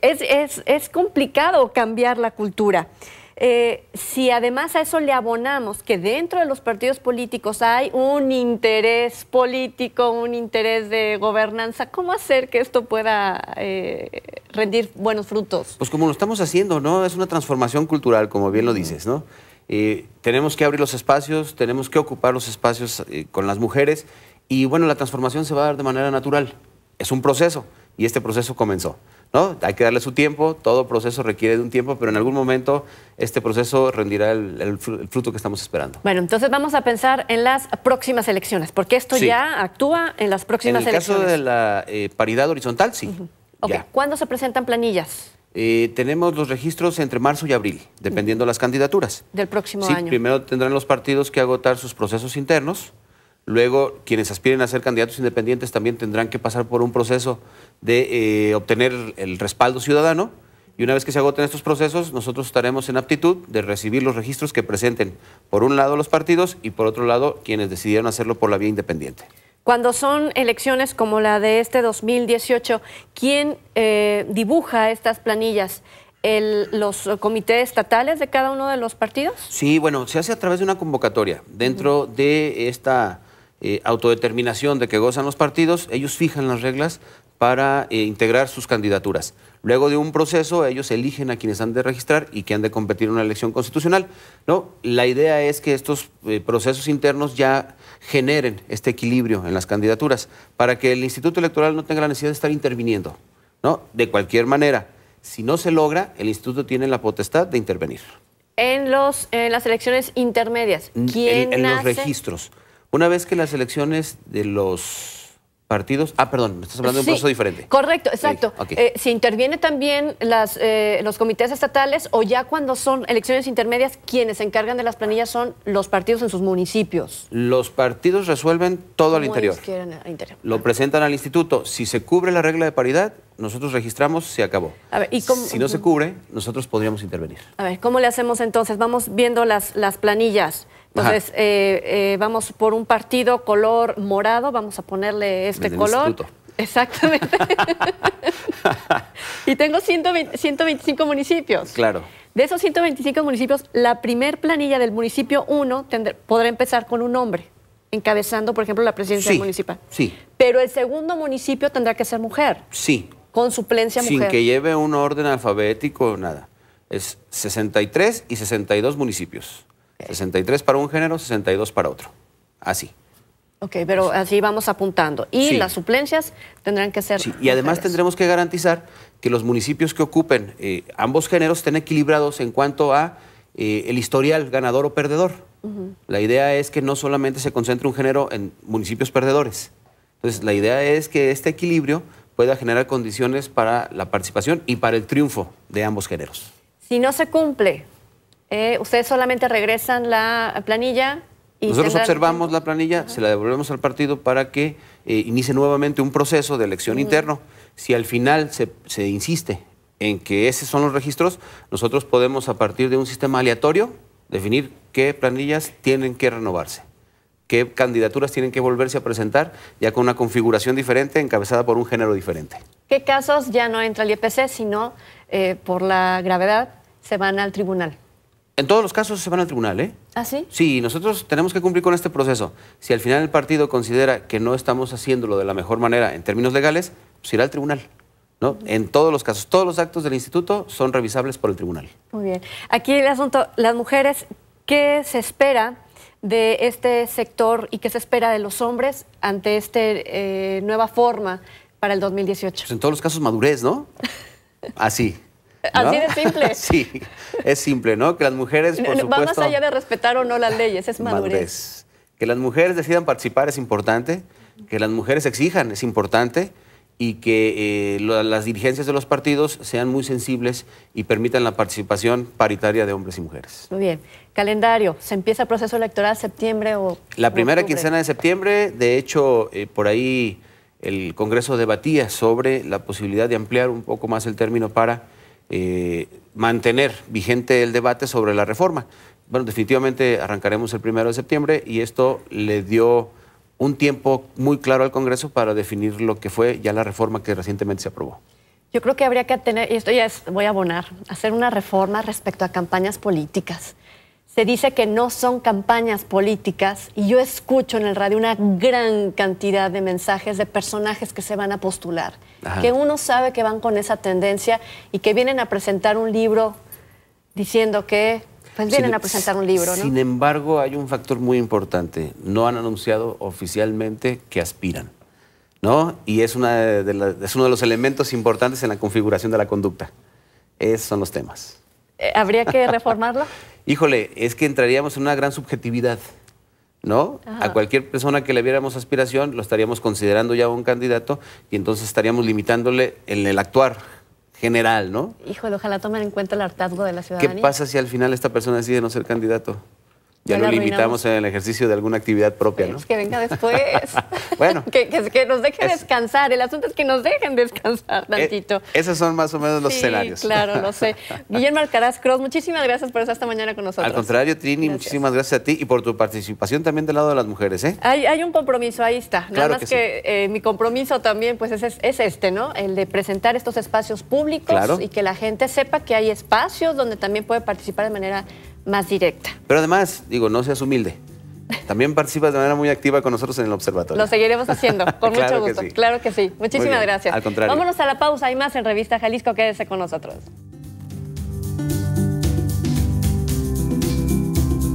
Es, es, complicado cambiar la cultura. Eh, si además a eso le abonamos que dentro de los partidos políticos hay un interés político, un interés de gobernanza, ¿cómo hacer que esto pueda eh, rendir buenos frutos? Pues como lo estamos haciendo, ¿no? Es una transformación cultural, como bien lo dices, ¿no? Eh, tenemos que abrir los espacios, tenemos que ocupar los espacios eh, con las mujeres y bueno, la transformación se va a dar de manera natural. Es un proceso y este proceso comenzó. ¿no? Hay que darle su tiempo, todo proceso requiere de un tiempo, pero en algún momento este proceso rendirá el, fruto que estamos esperando. Bueno, entonces vamos a pensar en las próximas elecciones, porque esto ya actúa en las próximas elecciones. En el caso de la eh, paridad horizontal, sí. Uh ¿Cuándo se presentan planillas? Eh, tenemos los registros entre marzo y abril, dependiendo de las candidaturas. Del próximo sí, Primero tendrán los partidos que agotar sus procesos internos. Luego, quienes aspiren a ser candidatos independientes también tendrán que pasar por un proceso de eh, obtener el respaldo ciudadano. Y una vez que se agoten estos procesos, nosotros estaremos en aptitud de recibir los registros que presenten, por un lado, los partidos y por otro lado, quienes decidieron hacerlo por la vía independiente. Cuando son elecciones como la de este 2018, ¿quién eh, dibuja estas planillas? ¿Los comités estatales de cada uno de los partidos? Sí, bueno, se hace a través de una convocatoria. Dentro de esta eh, autodeterminación de que gozan los partidos, ellos fijan las reglas para eh, integrar sus candidaturas. Luego de un proceso, ellos eligen a quienes han de registrar y que han de competir en una elección constitucional. ¿no? La idea es que estos procesos internos ya generen este equilibrio en las candidaturas para que el Instituto Electoral no tenga la necesidad de estar interviniendo. ¿no? De cualquier manera, si no se logra, el instituto tiene la potestad de intervenir. En, los, las elecciones intermedias, ¿quién En, en los registros. Una vez que las elecciones de los partidos. Ah, perdón, me estás hablando de un proceso diferente. Correcto, exacto. Eh, si intervienen también las, eh, los comités estatales o ya cuando son elecciones intermedias, quienes se encargan de las planillas son los partidos en sus municipios. Los partidos resuelven todo al interior. Lo presentan al instituto. Si se cubre la regla de paridad, nosotros registramos, se acabó. ¿y Si no se cubre, nosotros podríamos intervenir. A ver, ¿cómo le hacemos entonces? Vamos viendo las, las planillas. Entonces, eh, eh, vamos por un partido color morado, vamos a ponerle este color. Exactamente. y tengo 125 municipios. Claro. De esos 125 municipios, la primer planilla del municipio 1 podrá empezar con un hombre, encabezando, por ejemplo, la presidencia municipal. Sí. Pero el segundo municipio tendrá que ser mujer. Sí. Con suplencia mujer. Sin que lleve un orden alfabético, nada. Es 63 y 62 municipios. 63 para un género, 62 para otro. Así. Ok, pero así vamos apuntando. Y las suplencias tendrán que ser. Sí, y además tendremos que garantizar que los municipios que ocupen eh, ambos géneros estén equilibrados en cuanto a eh, el historial ganador o perdedor. La idea es que no solamente se concentre un género en municipios perdedores. Entonces, la idea es que este equilibrio pueda generar condiciones para la participación y para el triunfo de ambos géneros. Si no se cumple, eh, ustedes solamente regresan la planilla. Y Nosotros observamos la planilla, se la devolvemos al partido para que eh, inicie nuevamente un proceso de elección interno. Si al final se, insiste en que esos son los registros, nosotros podemos a partir de un sistema aleatorio definir qué planillas tienen que renovarse, qué candidaturas tienen que volverse a presentar ya con una configuración diferente, encabezada por un género diferente. ¿Qué casos ya no entra el IPC, sino eh, por la gravedad se van al tribunal? En todos los casos se van al tribunal, ¿eh? ¿Ah, sí? Sí, nosotros tenemos que cumplir con este proceso. Si al final el partido considera que no estamos haciéndolo de la mejor manera en términos legales, pues irá al tribunal. ¿No? En todos los casos, todos los actos del instituto son revisables por el tribunal. Muy bien. Aquí el asunto, las mujeres, ¿qué se espera de este sector y qué se espera de los hombres ante esta eh, nueva forma para el 2018? Pues en todos los casos, madurez, ¿no? Así. Así de simple. sí, es simple, ¿no? Que las mujeres, por supuesto... Va más allá de respetar o no las leyes, es madurez. Que las mujeres decidan participar es importante, que las mujeres exijan es importante y que eh, las dirigencias de los partidos sean muy sensibles y permitan la participación paritaria de hombres y mujeres. Muy bien. Calendario, ¿se empieza el proceso electoral septiembre o...? La primera quincena de septiembre, de hecho, eh, por ahí el Congreso debatía sobre la posibilidad de ampliar un poco más el término para eh, mantener vigente el debate sobre la reforma. Bueno, definitivamente arrancaremos el primero de septiembre y esto le dio un tiempo muy claro al Congreso para definir lo que fue ya la reforma que recientemente se aprobó. Yo creo que habría que tener, y esto ya es, voy a abonar, hacer una reforma respecto a campañas políticas se dice que no son campañas políticas y yo escucho en el radio una gran cantidad de mensajes de personajes que se van a postular, que uno sabe que van con esa tendencia y que vienen a presentar un libro diciendo que pues vienen a presentar un libro, ¿no? Sin embargo, hay un factor muy importante, no han anunciado oficialmente que aspiran. ¿No? Y es, una es uno de los elementos importantes en la configuración de la conducta. Esos son los temas. Eh, ¿Habría que reformarlo? Híjole, es que entraríamos en una gran subjetividad, ¿no? A cualquier persona que le viéramos aspiración lo estaríamos considerando ya un candidato y entonces estaríamos limitándole en el actuar general, ¿no? Híjole, ojalá tomen en cuenta el hartazgo de la ciudadanía. ¿Qué pasa si al final esta persona decide no ser candidato? Ya no lo limitamos en el ejercicio de alguna actividad propia, ¿no? que venga después. bueno. Que, nos deje descansar. El asunto es que nos dejen descansar eh, tantito. esos son más o menos los sí, escenarios. claro, lo sé. Guillermo Alcaraz Cross, muchísimas gracias por estar esta mañana con nosotros. Al contrario, Trini, muchísimas gracias a ti y por tu participación también del lado de las mujeres, ¿eh? Hay, un compromiso, ahí está. Nada más que, eh, mi compromiso también pues es, este, ¿no? El de presentar estos espacios públicos y que la gente sepa que hay espacios donde también puede participar de manera más directa. Pero además, digo, no seas humilde. También participas de manera muy activa con nosotros en el observatorio. Lo seguiremos haciendo, con mucho gusto. Claro que sí. Muchísimas gracias. Al contrario. Vámonos a la pausa. Hay más en Revista Jalisco. Quédese con nosotros.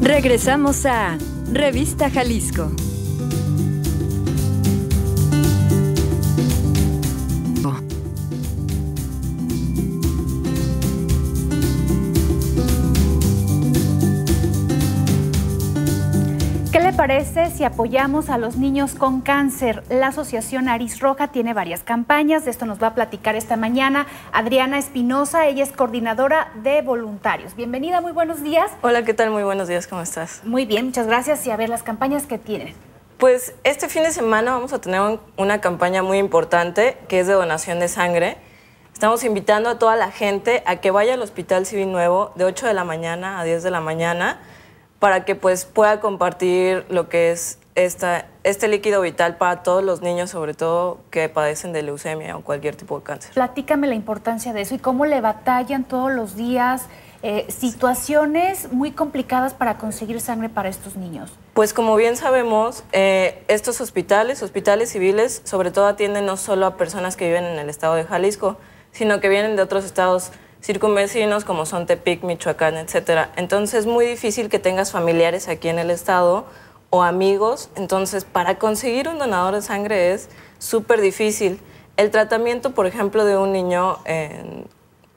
Regresamos a Revista Jalisco. parece si apoyamos a los niños con cáncer? La Asociación Aris Roja tiene varias campañas, de esto nos va a platicar esta mañana Adriana Espinosa, ella es coordinadora de voluntarios. Bienvenida, muy buenos días. Hola, ¿qué tal? Muy buenos días, ¿cómo estás? Muy bien, muchas gracias y a ver las campañas que tienen. Pues este fin de semana vamos a tener una campaña muy importante que es de donación de sangre. Estamos invitando a toda la gente a que vaya al Hospital Civil Nuevo de 8 de la mañana a 10 de la mañana para que pues pueda compartir lo que es esta, este líquido vital para todos los niños, sobre todo que padecen de leucemia o cualquier tipo de cáncer. Platícame la importancia de eso y cómo le batallan todos los días eh, situaciones muy complicadas para conseguir sangre para estos niños. Pues como bien sabemos, eh, estos hospitales, hospitales civiles, sobre todo atienden no solo a personas que viven en el estado de Jalisco, sino que vienen de otros estados circunvecinos como son Tepic, Michoacán, etc. Entonces es muy difícil que tengas familiares aquí en el estado o amigos. Entonces para conseguir un donador de sangre es súper difícil. El tratamiento, por ejemplo, de un niño en,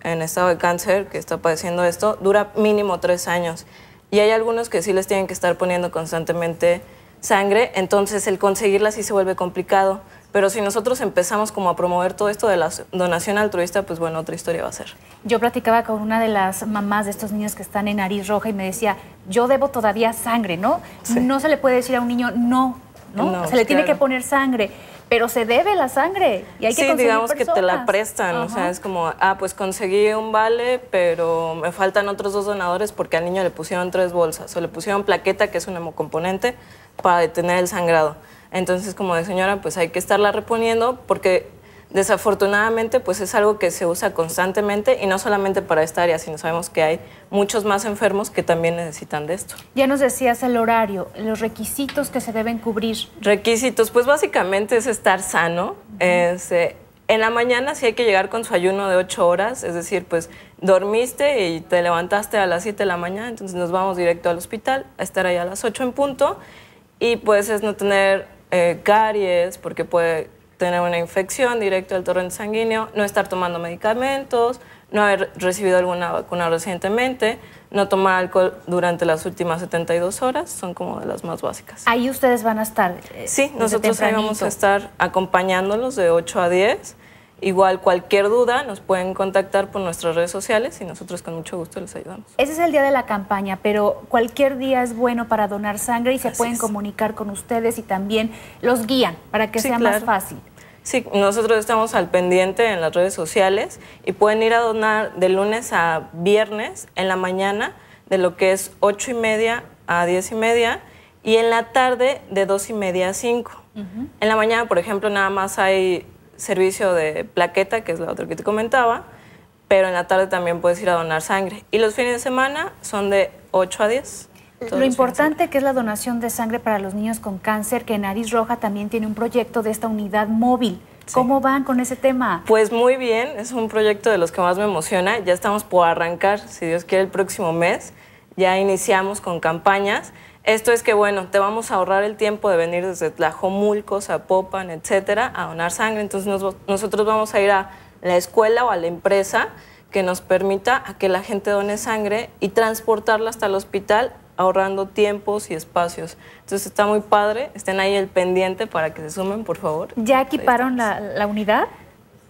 en estado de cáncer que está padeciendo esto dura mínimo tres años. Y hay algunos que sí les tienen que estar poniendo constantemente sangre, entonces el conseguirla sí se vuelve complicado. Pero si nosotros empezamos como a promover todo esto de la donación altruista, pues bueno, otra historia va a ser. Yo platicaba con una de las mamás de estos niños que están en nariz roja y me decía, yo debo todavía sangre, ¿no? No se le puede decir a un niño, no, ¿no? se le tiene que poner sangre pero se debe la sangre y hay que sí, digamos que te la prestan, o sea, es como, ah, pues conseguí un vale, pero me faltan otros dos donadores porque al niño le pusieron tres bolsas o le pusieron plaqueta, que es un hemocomponente, para detener el sangrado. Entonces, como de señora, pues hay que estarla reponiendo porque desafortunadamente pues es algo que se usa constantemente y no solamente para esta área, sino sabemos que hay muchos más enfermos que también necesitan de esto. Ya nos decías el horario, los requisitos que se deben cubrir. Requisitos, pues básicamente es estar sano. Eh, en la mañana sí hay que llegar con su ayuno de 8 horas, es decir, pues dormiste y te levantaste a las 7 de la mañana, entonces nos vamos directo al hospital a estar ahí a las 8 en punto y pues es no tener eh, caries, porque puede tener una infección directa al torrente sanguíneo, no estar tomando medicamentos, no haber recibido alguna vacuna recientemente, no tomar alcohol durante las últimas 72 horas, son como de las más básicas. Ahí ustedes van a estar. Eh, sí, nosotros ahí vamos a estar acompañándolos de 8 a 10 Igual cualquier duda nos pueden contactar por nuestras redes sociales y nosotros con mucho gusto les ayudamos. Ese es el día de la campaña, pero cualquier día es bueno para donar sangre y se pueden comunicar con ustedes y también los guían para que sea más fácil. Sí, nosotros estamos al pendiente en las redes sociales y pueden ir a donar de lunes a viernes en la mañana de lo que es 8 y media a 10 y media y en la tarde de 2 y media a 5. En la mañana, por ejemplo, nada más hay servicio de plaqueta, que es la otro que te comentaba, pero en la tarde también puedes ir a donar sangre. Y los fines de semana son de 8 a 10. Lo importante que es la donación de sangre para los niños con cáncer, que Nariz Roja también tiene un proyecto de esta unidad móvil. ¿Cómo van con ese tema? Pues muy bien, es un proyecto de los que más me emociona. Ya estamos por arrancar, si Dios quiere, el próximo mes. Ya iniciamos con campañas esto es que, bueno, te vamos a ahorrar el tiempo de venir desde Tlajomulco, Zapopan, etcétera, a donar sangre. Entonces, nosotros vamos a ir a la escuela o a la empresa que nos permita a que la gente done sangre y transportarla hasta el hospital ahorrando tiempos y espacios. Entonces está muy padre, estén ahí el pendiente para que se sumen, por favor. ¿Ya equiparon la unidad?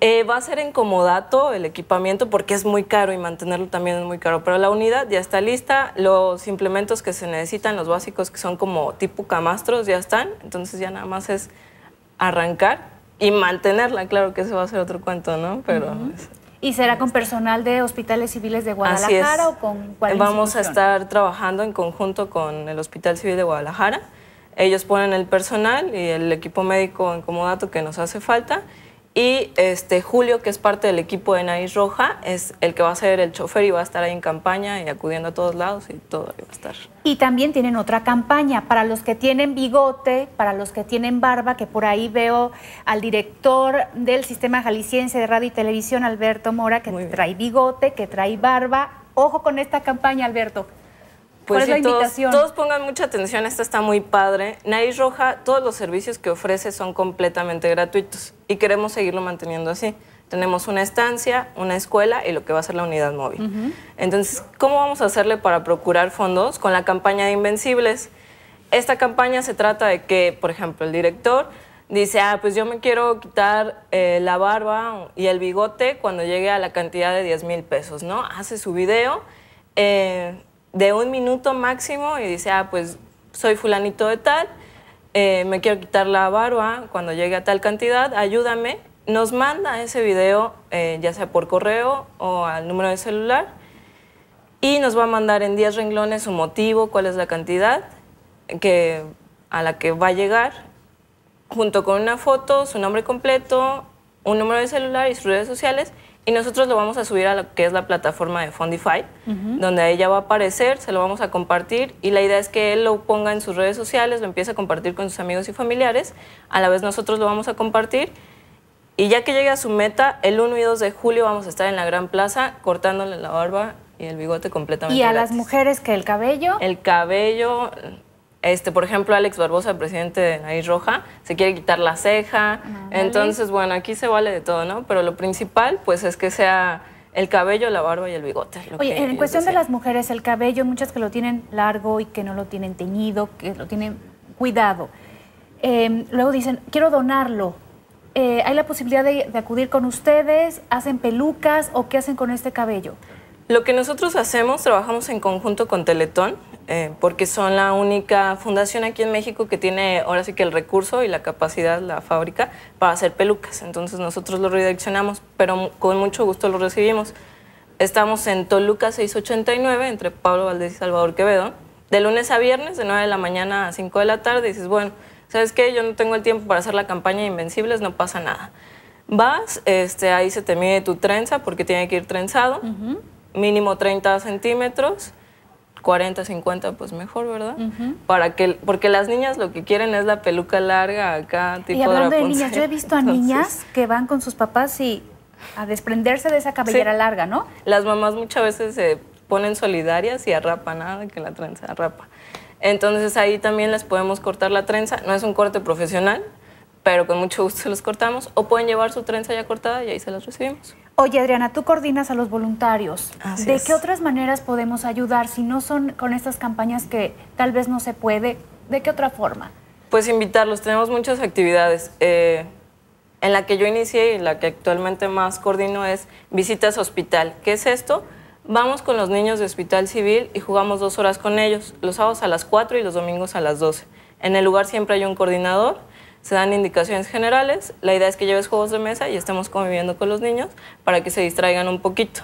Eh, va a ser en el equipamiento porque es muy caro y mantenerlo también es muy caro, pero la unidad ya está lista, los implementos que se necesitan, los básicos que son como tipo camastros ya están, entonces ya nada más es arrancar y mantenerla, claro que eso va a ser otro cuento, ¿no? Pero ¿Y será con personal de hospitales civiles de Guadalajara o con cuál Vamos a estar trabajando en conjunto con el Hospital Civil de Guadalajara. Ellos ponen el personal y el equipo médico en que nos hace falta y este, Julio, que es parte del equipo de Nariz Roja, es el que va a ser el chofer y va a estar ahí en campaña y acudiendo a todos lados y todo ahí va a estar. Y también tienen otra campaña para los que tienen bigote, para los que tienen barba, que por ahí veo al director del Sistema Jalisciense de Radio y Televisión, Alberto Mora, que trae bigote, que trae barba. Ojo con esta campaña, Alberto. Pues todos, pongan mucha atención, esta está muy padre. Nariz Roja, todos los servicios que ofrece son completamente gratuitos y queremos seguirlo manteniendo así. Tenemos una estancia, una escuela y lo que va a ser la unidad móvil. Entonces, ¿cómo vamos a hacerle para procurar fondos? Con la campaña de Invencibles. Esta campaña se trata de que, por ejemplo, el director dice, ah, pues yo me quiero quitar eh, la barba y el bigote cuando llegue a la cantidad de 10 mil pesos, ¿no? Hace su video. Eh, de un minuto máximo y dice, ah, pues soy fulanito de tal, eh, me quiero quitar la barba cuando llegue a tal cantidad, ayúdame. Nos manda ese video, eh, ya sea por correo o al número de celular, y nos va a mandar en 10 renglones su motivo, cuál es la cantidad que, a la que va a llegar, junto con una foto, su nombre completo, un número de celular y sus redes sociales, y nosotros lo vamos a subir a lo que es la plataforma de Fundify, donde ahí ya va a aparecer, se lo vamos a compartir y la idea es que él lo ponga en sus redes sociales, lo empiece a compartir con sus amigos y familiares, a la vez nosotros lo vamos a compartir y ya que llegue a su meta, el 1 y 2 de julio vamos a estar en la Gran Plaza cortándole la barba y el bigote completamente. ¿Y a las mujeres que el cabello? El cabello, este, por ejemplo, Alex Barbosa, el presidente de Nariz Roja, se quiere quitar la ceja. Ah, Entonces, bueno, aquí se vale de todo, ¿no? Pero lo principal, pues, es que sea el cabello, la barba y el bigote. Oye, en cuestión de las mujeres, el cabello, muchas que lo tienen largo y que no lo tienen teñido, que lo tienen cuidado. Em, luego dicen, quiero donarlo. Eh, ¿Hay la posibilidad de, de acudir con ustedes? ¿Hacen pelucas o qué hacen con este cabello? Lo que nosotros hacemos, trabajamos en conjunto con Teletón. Eh, porque son la única fundación aquí en México que tiene ahora sí que el recurso y la capacidad, la fábrica, para hacer pelucas. Entonces nosotros lo redireccionamos, pero con mucho gusto lo recibimos. Estamos en Toluca 689, entre Pablo Valdés y Salvador Quevedo, de lunes a viernes, de 9 de la mañana a 5 de la tarde. Y dices, bueno, ¿sabes qué? Yo no tengo el tiempo para hacer la campaña de Invencibles, no pasa nada. Vas, este, ahí se te mide tu trenza porque tiene que ir trenzado, mínimo 30 centímetros. 40, 50, pues mejor, ¿verdad? Para que, porque las niñas lo que quieren es la peluca larga acá, y hablando de, niñas, yo he visto a niñas que van con sus papás y a desprenderse de esa cabellera larga, ¿no? Las mamás muchas veces se ponen solidarias y arrapa nada, que la trenza arrapa. Entonces ahí también les podemos cortar la trenza, no es un corte profesional, pero con mucho gusto se los cortamos, o pueden llevar su trenza ya cortada y ahí se las recibimos. Oye, Adriana, tú coordinas a los voluntarios. ¿De qué otras maneras podemos ayudar si no son con estas campañas que tal vez no se puede? ¿De qué otra forma? Pues invitarlos. Tenemos muchas actividades. Eh, en la que yo inicié y la que actualmente más coordino es visitas hospital. ¿Qué es esto? Vamos con los niños de hospital civil y jugamos dos horas con ellos, los sábados a las 4 y los domingos a las 12. En el lugar siempre hay un coordinador se dan indicaciones generales. La idea es que lleves juegos de mesa y estemos conviviendo con los niños para que se distraigan un poquito.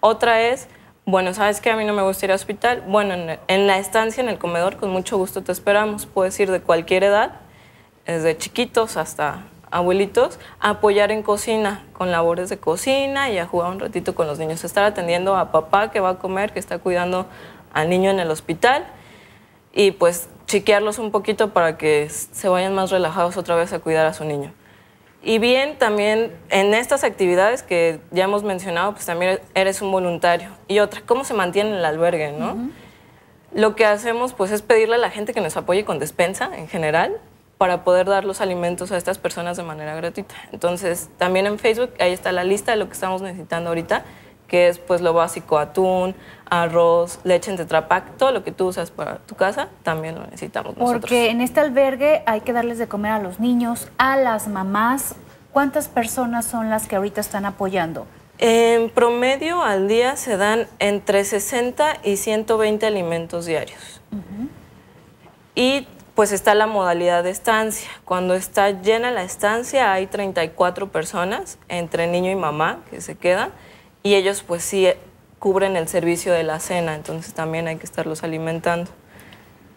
Otra es, bueno, ¿sabes que A mí no me gusta ir al hospital. Bueno, en, la estancia, en el comedor, con mucho gusto te esperamos. Puedes ir de cualquier edad, desde chiquitos hasta abuelitos, a apoyar en cocina, con labores de cocina y a jugar un ratito con los niños. Estar atendiendo a papá que va a comer, que está cuidando al niño en el hospital. Y pues chiquearlos un poquito para que se vayan más relajados otra vez a cuidar a su niño. Y bien, también en estas actividades que ya hemos mencionado, pues también eres un voluntario. Y otra, cómo se mantiene el albergue, ¿no? Lo que hacemos, pues, es pedirle a la gente que nos apoye con despensa en general para poder dar los alimentos a estas personas de manera gratuita. Entonces, también en Facebook, ahí está la lista de lo que estamos necesitando ahorita que es pues lo básico, atún, arroz, leche en tetrapac, todo lo que tú usas para tu casa, también lo necesitamos Porque nosotros. Porque en este albergue hay que darles de comer a los niños, a las mamás. ¿Cuántas personas son las que ahorita están apoyando? En promedio al día se dan entre 60 y 120 alimentos diarios. Y pues está la modalidad de estancia. Cuando está llena la estancia hay 34 personas, entre niño y mamá, que se quedan y ellos pues sí eh, cubren el servicio de la cena, entonces también hay que estarlos alimentando.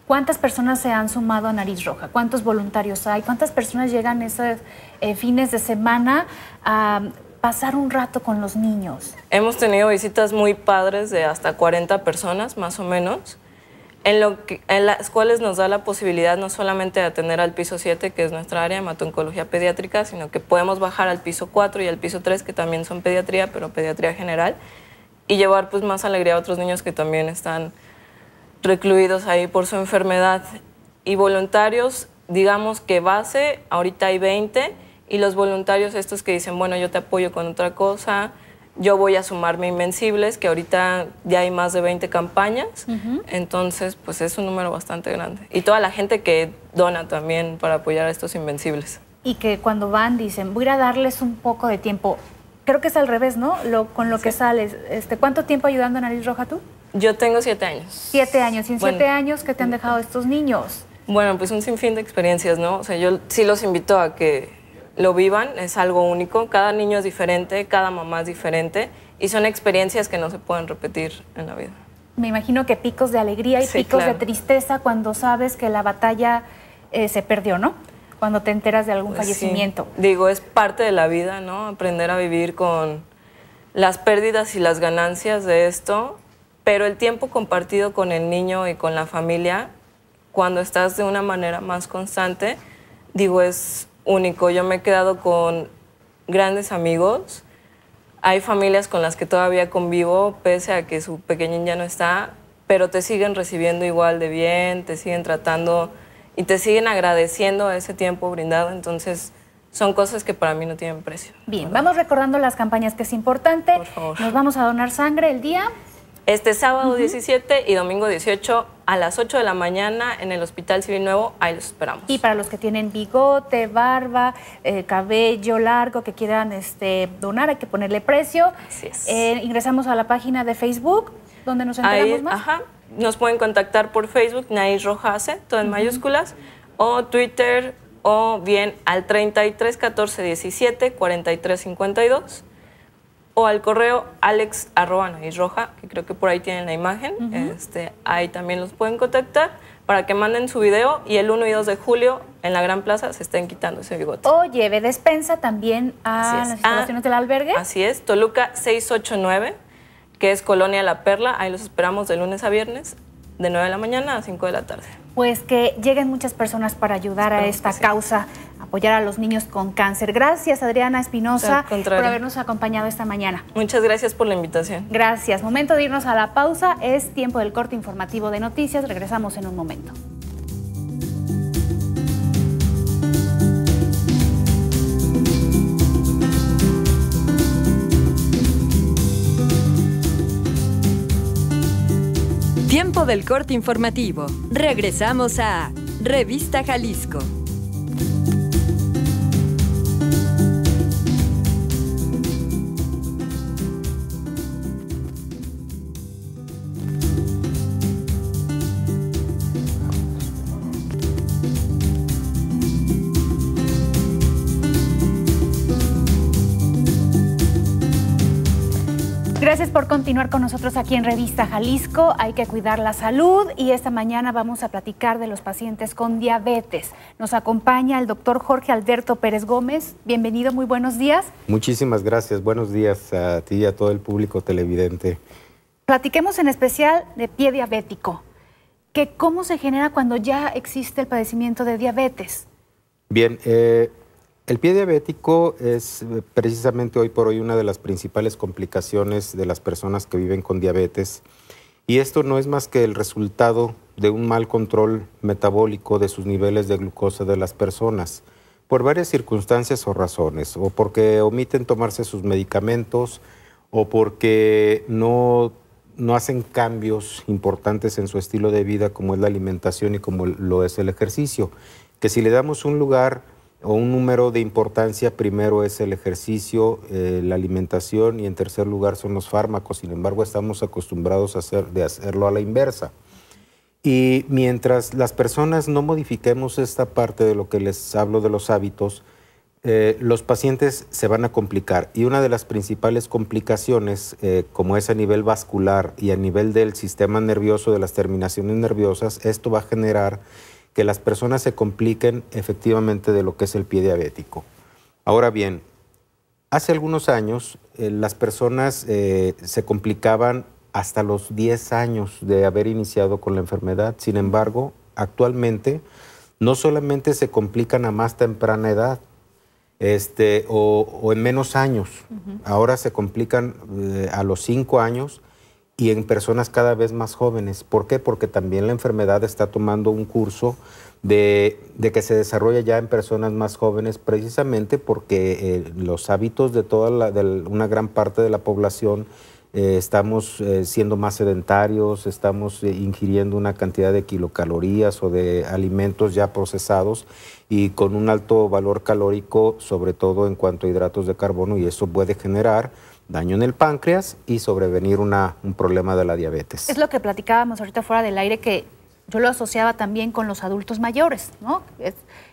¿Cuántas personas se han sumado a Nariz Roja? ¿Cuántos voluntarios hay? ¿Cuántas personas llegan esos eh, fines de semana a pasar un rato con los niños? Hemos tenido visitas muy padres de hasta 40 personas, más o menos en, las cuales nos da la posibilidad no solamente de atender al piso 7, que es nuestra área de hemato-oncología pediátrica, sino que podemos bajar al piso 4 y al piso 3, que también son pediatría, pero pediatría general, y llevar pues, más alegría a otros niños que también están recluidos ahí por su enfermedad. Y voluntarios, digamos que base, ahorita hay 20, y los voluntarios estos que dicen, bueno, yo te apoyo con otra cosa, yo voy a sumarme Invencibles, que ahorita ya hay más de 20 campañas, entonces pues es un número bastante grande. Y toda la gente que dona también para apoyar a estos Invencibles. Y que cuando van dicen, voy a darles un poco de tiempo. Creo que es al revés, ¿no? Lo, con lo que sales. Este, ¿Cuánto tiempo ayudando a Nariz Roja tú? Yo tengo siete años. Siete años. ¿Y en siete años qué te han dejado estos niños? Bueno, pues un sinfín de experiencias, ¿no? O sea, yo sí los invito a que lo vivan, es algo único, cada niño es diferente, cada mamá es diferente y son experiencias que no se pueden repetir en la vida. Me imagino que picos de alegría y picos de tristeza cuando sabes que la batalla eh, se perdió, ¿no? Cuando te enteras de algún pues fallecimiento. Digo, es parte de la vida, ¿no? Aprender a vivir con las pérdidas y las ganancias de esto, pero el tiempo compartido con el niño y con la familia, cuando estás de una manera más constante, digo, es único. Yo me he quedado con grandes amigos. Hay familias con las que todavía convivo, pese a que su pequeñín ya no está, pero te siguen recibiendo igual de bien, te siguen tratando y te siguen agradeciendo ese tiempo brindado. Entonces, son cosas que para mí no tienen precio. Bien, vamos recordando las campañas que es importante. Nos vamos a donar sangre el día este sábado 17 y domingo 18 a las 8 de la mañana en el Hospital Civil Nuevo, ahí los esperamos. Y para los que tienen bigote, barba, eh, cabello largo, que quieran este, donar, hay que ponerle precio. Así eh, ingresamos a la página de Facebook, donde nos enteramos más. Ajá, nos pueden contactar por Facebook, Nair Rojase, todo en mayúsculas, o Twitter, o bien al 33 14 17 43 52 o al correo alex roja, que creo que por ahí tienen la imagen. este, ahí también los pueden contactar para que manden su video y el 1 y 2 de julio en la Gran Plaza se estén quitando ese bigote. O lleve despensa también a las instalaciones ah, del albergue. Así es, Toluca 689, que es Colonia La Perla. Ahí los esperamos de lunes a viernes, de 9 de la mañana a 5 de la tarde pues que lleguen muchas personas para ayudar a esta causa, apoyar a los niños con cáncer. Gracias Adriana Espinosa por habernos acompañado esta mañana. Muchas gracias por la invitación. Gracias. Momento de irnos a la pausa. Es tiempo del corte informativo de noticias. Regresamos en un momento. Tiempo del corte informativo. Regresamos a Revista Jalisco. por continuar con nosotros aquí en Revista Jalisco. Hay que cuidar la salud y esta mañana vamos a platicar de los pacientes con diabetes. Nos acompaña el doctor Jorge Alberto Pérez Gómez. Bienvenido, muy buenos días. Muchísimas gracias. Buenos días a ti y a todo el público televidente. Platiquemos en especial de pie diabético, que cómo se genera cuando ya existe el padecimiento de diabetes. Bien, eh, el pie diabético es eh, precisamente hoy por hoy una de las principales complicaciones de las personas que viven con diabetes y esto no es más que el resultado de un mal control metabólico de sus niveles de glucosa de las personas por varias circunstancias o razones, o porque omiten tomarse sus medicamentos, o porque no, no hacen cambios importantes en su estilo de vida como es la alimentación y como lo es el ejercicio, que si le damos un lugar o un número de importancia, primero es el ejercicio, eh, la alimentación y en tercer lugar son los fármacos. Sin embargo, estamos acostumbrados a hacer, de hacerlo a la inversa. Y mientras las personas no modifiquemos esta parte de lo que les hablo de los hábitos, eh, los pacientes se van a complicar. Y una de las principales complicaciones, eh, como es a nivel vascular y a nivel del sistema nervioso, de las terminaciones nerviosas, esto va a generar que las personas se compliquen efectivamente de lo que es el pie diabético. Ahora bien, hace algunos años eh, las personas eh, se complicaban hasta los 10 años de haber iniciado con la enfermedad. Sin embargo, actualmente no solamente se complican a más temprana edad, este, o, en menos años. Ahora se complican eh, a los 5 años y en personas cada vez más jóvenes. ¿Por qué? Porque también la enfermedad está tomando un curso de, que se desarrolla ya en personas más jóvenes precisamente porque eh, los hábitos de toda una gran parte de la población eh, estamos eh, siendo más sedentarios, estamos ingiriendo una cantidad de kilocalorías o de alimentos ya procesados y con un alto valor calórico, sobre todo en cuanto a hidratos de carbono, y eso puede generar daño en el páncreas y sobrevenir un problema de la diabetes. Es lo que platicábamos ahorita fuera del aire, que yo lo asociaba también con los adultos mayores, ¿no?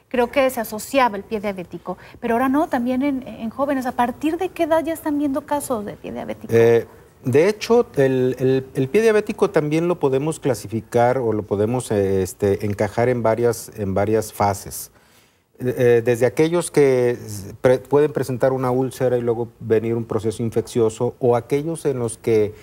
creo que se asociaba el pie diabético, pero ahora no, también en, jóvenes. ¿A partir de qué edad ya están viendo casos de pie diabético? Eh, de hecho, el, pie diabético también lo podemos clasificar o lo podemos eh, este, encajar en varias, en varias fases. Eh, desde aquellos que pueden presentar una úlcera y luego venir un proceso infeccioso, o aquellos en los que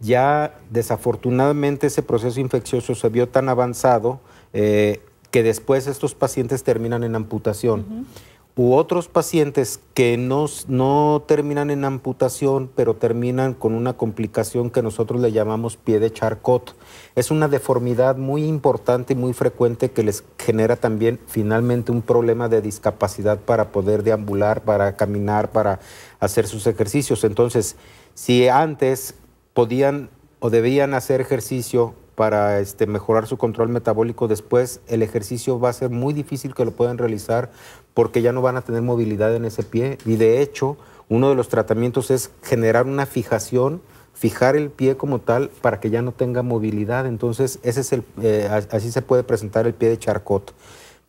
ya desafortunadamente ese proceso infeccioso se vio tan avanzado eh, que después estos pacientes terminan en amputación u otros pacientes que no, no terminan en amputación, pero terminan con una complicación que nosotros le llamamos pie de charcot. Es una deformidad muy importante y muy frecuente que les genera también finalmente un problema de discapacidad para poder deambular, para caminar, para hacer sus ejercicios. Entonces, si antes podían o debían hacer ejercicio para este, mejorar su control metabólico después, el ejercicio va a ser muy difícil que lo puedan realizar porque ya no van a tener movilidad en ese pie. Y de hecho, uno de los tratamientos es generar una fijación, fijar el pie como tal para que ya no tenga movilidad. Entonces, ese es el, eh, así se puede presentar el pie de Charcot.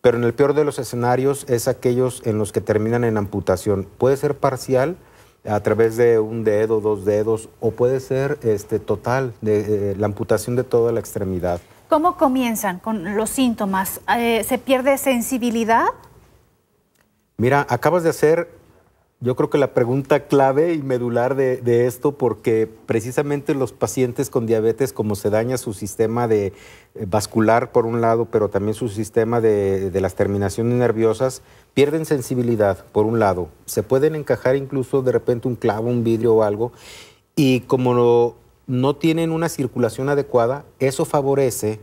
Pero en el peor de los escenarios es aquellos en los que terminan en amputación. Puede ser parcial a través de un dedo, dos dedos, o puede ser este, total, de, eh, la amputación de toda la extremidad. ¿Cómo comienzan con los síntomas? Eh, ¿Se pierde sensibilidad? Mira, acabas de hacer, yo creo que la pregunta clave y medular de, esto, porque precisamente los pacientes con diabetes, como se daña su sistema de eh, vascular por un lado, pero también su sistema de, las terminaciones nerviosas, pierden sensibilidad por un lado. Se pueden encajar incluso de repente un clavo, un vidrio o algo. Y como no tienen una circulación adecuada, eso favorece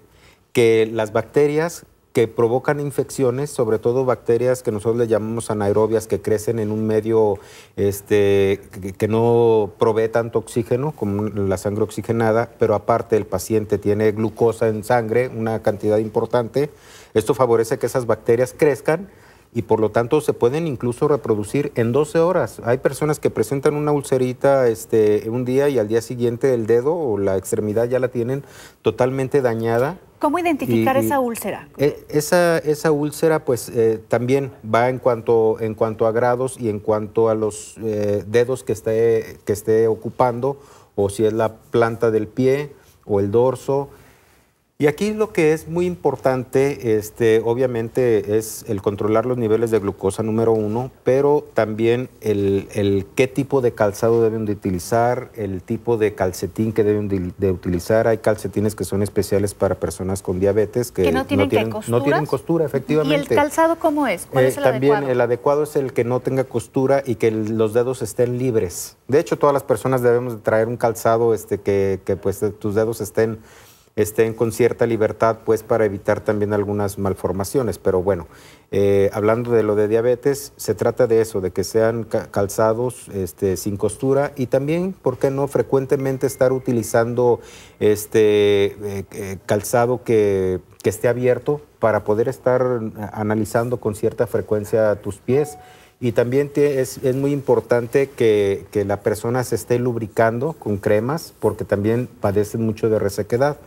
que las bacterias que provocan infecciones, sobre todo bacterias que nosotros le llamamos anaerobias, que crecen en un medio este, que no provee tanto oxígeno como la sangre oxigenada, pero aparte el paciente tiene glucosa en sangre, una cantidad importante. Esto favorece que esas bacterias crezcan y por lo tanto se pueden incluso reproducir en 12 horas. Hay personas que presentan una ulcerita este, un día y al día siguiente el dedo o la extremidad ya la tienen totalmente dañada ¿Cómo identificar esa úlcera? E, esa, esa úlcera pues eh, también va en cuanto, en cuanto a grados y en cuanto a los eh, dedos que esté, que esté ocupando o si es la planta del pie o el dorso y aquí lo que es muy importante, este, obviamente, es el controlar los niveles de glucosa número uno, pero también el, qué tipo de calzado deben de utilizar, el tipo de calcetín que deben de, utilizar. Hay calcetines que son especiales para personas con diabetes que, no tienen, costura, efectivamente. ¿Y el calzado cómo es? Eh, también el adecuado es el que no tenga costura y que los dedos estén libres. De hecho, todas las personas debemos de traer un calzado este, que, pues, tus dedos estén estén con cierta libertad, pues para evitar también algunas malformaciones. Pero bueno, eh, hablando de lo de diabetes, se trata de eso, de que sean calzados este, sin costura y también, ¿por qué no?, frecuentemente estar utilizando este eh, eh, calzado que, que esté abierto para poder estar analizando con cierta frecuencia tus pies. Y también es, es, muy importante que, que, la persona se esté lubricando con cremas porque también padece mucho de resequedad.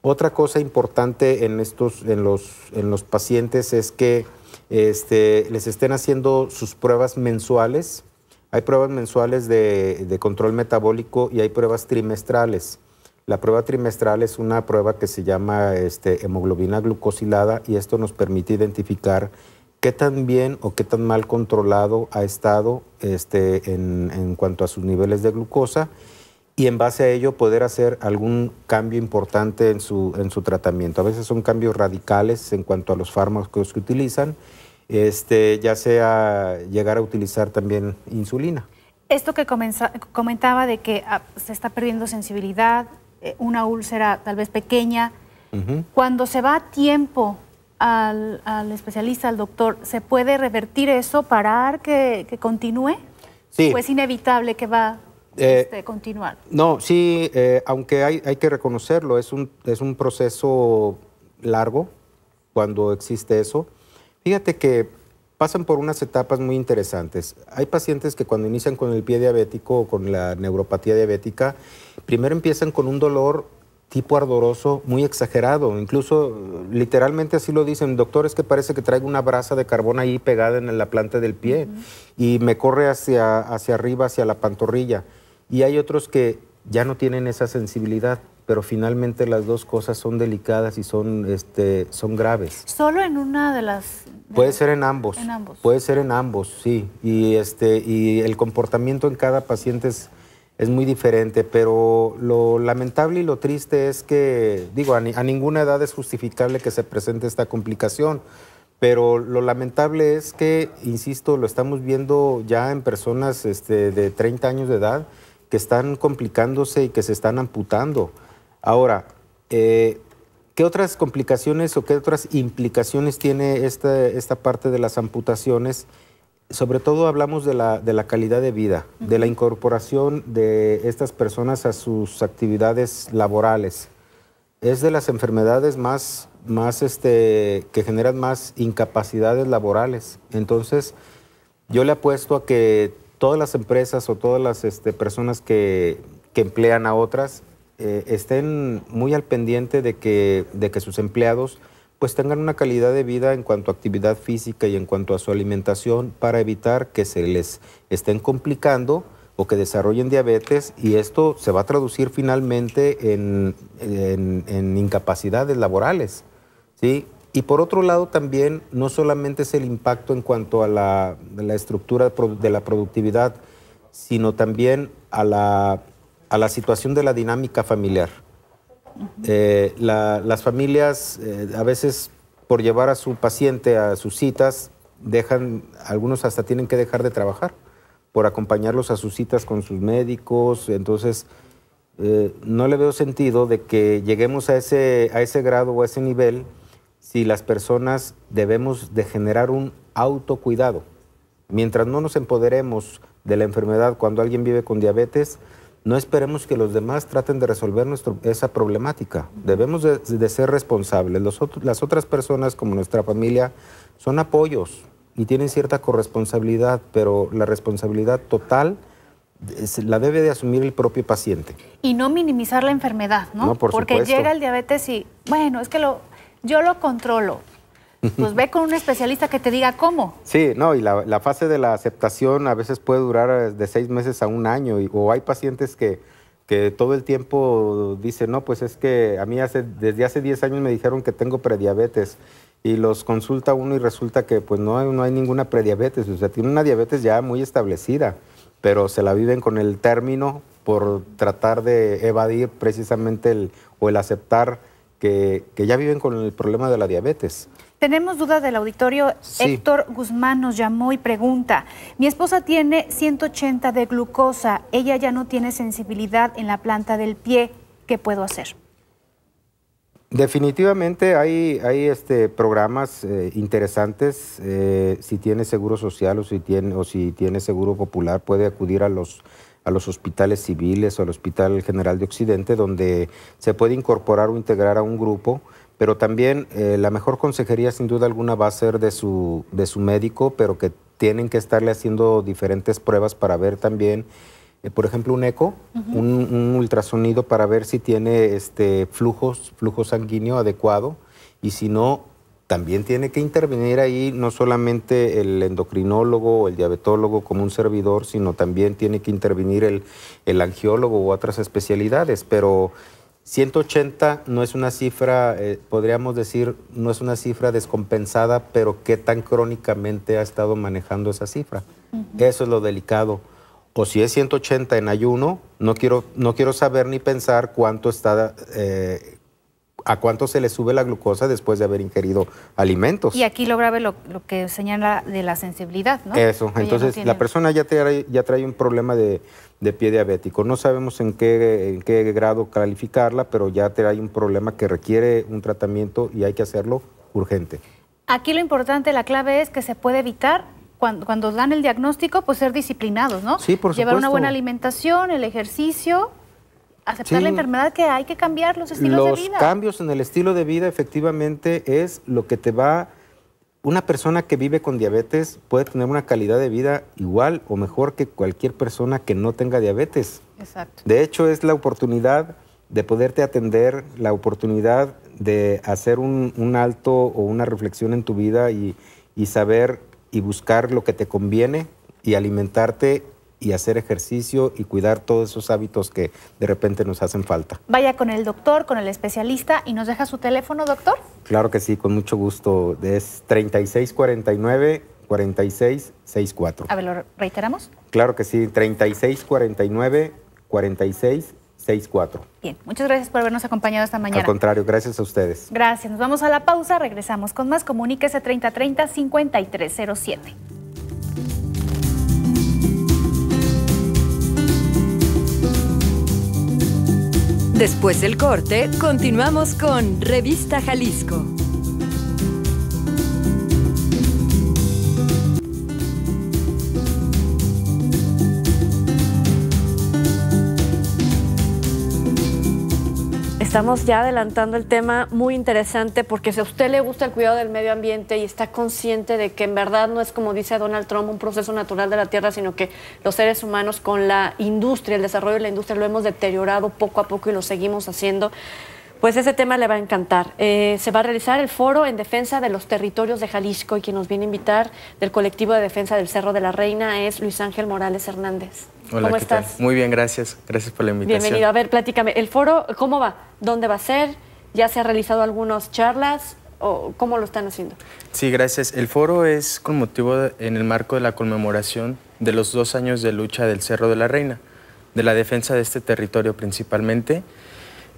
Otra cosa importante en, estos, en, los, en los pacientes es que este, les estén haciendo sus pruebas mensuales. Hay pruebas mensuales de, de control metabólico y hay pruebas trimestrales. La prueba trimestral es una prueba que se llama este, hemoglobina glucosilada y esto nos permite identificar ¿Qué tan bien o qué tan mal controlado ha estado este, en, cuanto a sus niveles de glucosa? y en base a ello poder hacer algún cambio importante en su, en su tratamiento. A veces son cambios radicales en cuanto a los fármacos que utilizan, este, ya sea llegar a utilizar también insulina. Esto que comentaba de que ah, se está perdiendo sensibilidad, eh, una úlcera tal vez pequeña, cuando se va a tiempo al, al especialista, al doctor, ¿se puede revertir eso, parar que, que continúe? Sí. ¿O es inevitable que va a eh, este, continuar? No, sí, eh, aunque hay, hay, que reconocerlo, es un, es un proceso largo cuando existe eso. Fíjate que pasan por unas etapas muy interesantes. Hay pacientes que cuando inician con el pie diabético o con la neuropatía diabética, primero empiezan con un dolor tipo ardoroso muy exagerado. Incluso literalmente así lo dicen, doctor, es que parece que traigo una brasa de carbón ahí pegada en la planta del pie y me corre hacia, hacia arriba, hacia la pantorrilla. Y hay otros que ya no tienen esa sensibilidad, pero finalmente las dos cosas son delicadas y son, este, son graves. Solo en una de las puede ser en ambos, en ambos. Puede ser en ambos, sí. Y este y el comportamiento en cada paciente es es muy diferente, pero lo lamentable y lo triste es que, digo, a, ninguna edad es justificable que se presente esta complicación, pero lo lamentable es que, insisto, lo estamos viendo ya en personas este, de 30 años de edad que están complicándose y que se están amputando. Ahora, eh, ¿qué otras complicaciones o qué otras implicaciones tiene esta, esta parte de las amputaciones? sobre todo hablamos de la, de la calidad de vida, de la incorporación de estas personas a sus actividades laborales. Es de las enfermedades más, más este, que generan más incapacidades laborales. Entonces, yo le apuesto a que todas las empresas o todas las este, personas que, emplean a otras eh, estén muy al pendiente de de que sus empleados pues tengan una calidad de vida en cuanto a actividad física y en cuanto a su alimentación para evitar que se les estén complicando o que desarrollen diabetes y esto se va a traducir finalmente en, incapacidades laborales. ¿sí? Y por otro lado también no solamente es el impacto en cuanto a la, estructura de la productividad, sino también a la situación de la dinámica familiar. Eh, las familias eh, a veces por llevar a su paciente a sus citas, dejan, algunos hasta tienen que dejar de trabajar por acompañarlos a sus citas con sus médicos. Entonces, eh, no le veo sentido de que lleguemos a ese, a ese grado o a ese nivel si las personas debemos de generar un autocuidado. Mientras no nos empoderemos de la enfermedad cuando alguien vive con diabetes, no esperemos que los demás traten de resolver nuestro, esa problemática. Debemos de, ser responsables. las otras personas, como nuestra familia, son apoyos y tienen cierta corresponsabilidad, pero la responsabilidad total la debe de asumir el propio paciente. Y no minimizar la enfermedad, ¿no? no por Porque llega el diabetes y, bueno, es que lo, yo lo controlo. Pues ve con un especialista que te diga cómo. Sí, no, y la, fase de la aceptación a veces puede durar eh, de seis meses a un año, y, o hay pacientes que, que todo el tiempo dicen, no, pues es que a mí hace, desde hace 10 años me dijeron que tengo prediabetes y los consulta uno y resulta que pues no hay, no hay ninguna prediabetes, o sea, tiene una diabetes ya muy establecida, pero se la viven con el término por tratar de evadir precisamente el, o el aceptar que, que ya viven con el problema de la diabetes. Tenemos duda del auditorio. Héctor Guzmán nos llamó y pregunta, mi esposa tiene 180 de glucosa, ella ya no tiene sensibilidad en la planta del pie, ¿qué puedo hacer? Definitivamente hay, hay este, programas eh, interesantes. Eh, si tiene seguro social o si tiene, o si tiene seguro popular, puede acudir a los, a los hospitales civiles o al Hospital General de Occidente, donde se puede incorporar o integrar a un grupo pero también eh, la mejor consejería sin duda alguna va a ser de su, de su médico, pero que tienen que estarle haciendo diferentes pruebas para ver también, eh, por ejemplo, un eco, un, ultrasonido para ver si tiene este, flujos, flujo sanguíneo adecuado y si no, también tiene que intervenir ahí no solamente el endocrinólogo o el diabetólogo como un servidor, sino también tiene que intervenir el, el angiólogo u otras especialidades, pero 180 no es una cifra, eh, podríamos decir, no es una cifra descompensada, pero ¿qué tan crónicamente ha estado manejando esa cifra? Eso es lo delicado. O si es 180 en ayuno, no quiero, no quiero saber ni pensar cuánto está eh, a cuánto se le sube la glucosa después de haber ingerido alimentos. Y aquí lo grave lo, lo que señala de la sensibilidad, ¿no? Eso, entonces la persona ya trae, ya trae un problema de, pie diabético. No sabemos en qué, en qué grado calificarla, pero ya trae un problema que requiere un tratamiento y hay que hacerlo urgente. Aquí lo importante, la clave es que se puede evitar cuando, dan el diagnóstico, pues ser disciplinados, ¿no? Sí, por supuesto. Llevar una buena alimentación, el ejercicio aceptar la enfermedad que hay que cambiar los estilos de vida. Los cambios en el estilo de vida efectivamente es lo que te va... Una persona que vive con diabetes puede tener una calidad de vida igual o mejor que cualquier persona que no tenga diabetes. Exacto. De hecho, es la oportunidad de poderte atender, la oportunidad de hacer un, alto o una reflexión en tu vida y, y saber y buscar lo que te conviene y alimentarte y hacer ejercicio y cuidar todos esos hábitos que de repente nos hacen falta. Vaya con el doctor, con el especialista y nos deja su teléfono, doctor. Claro que sí, con mucho gusto. Es 3649 4664. A ver, ¿lo reiteramos? Claro que sí, 3649 4664. Bien, muchas gracias por habernos acompañado esta mañana. Al contrario, gracias a ustedes. Gracias, nos vamos a la pausa, regresamos con más. Comuníquese 3030 5307. Después del corte, continuamos con Revista Jalisco. Estamos ya adelantando el tema muy interesante porque si a usted le gusta el cuidado del medio ambiente y está consciente de que en verdad no es como dice Donald Trump un proceso natural de la Tierra, sino que los seres humanos con la industria, el desarrollo de la industria lo hemos deteriorado poco a poco y lo seguimos haciendo. Pues ese tema le va a encantar. Eh, se va a realizar el foro en defensa de los territorios de Jalisco y quien nos viene a invitar del colectivo de defensa del Cerro de la Reina es Luis Ángel Morales Hernández. Hola, ¿Cómo estás? Muy bien, gracias. Gracias por la invitación. Bienvenido. A ver, pláticamente ¿El foro cómo va? ¿Dónde va a ser? ¿Ya se han realizado algunas charlas? ¿O cómo lo están haciendo? Sí, gracias. El foro es con motivo en el marco de la conmemoración de los dos años de lucha del Cerro de la Reina, de la defensa de este territorio principalmente.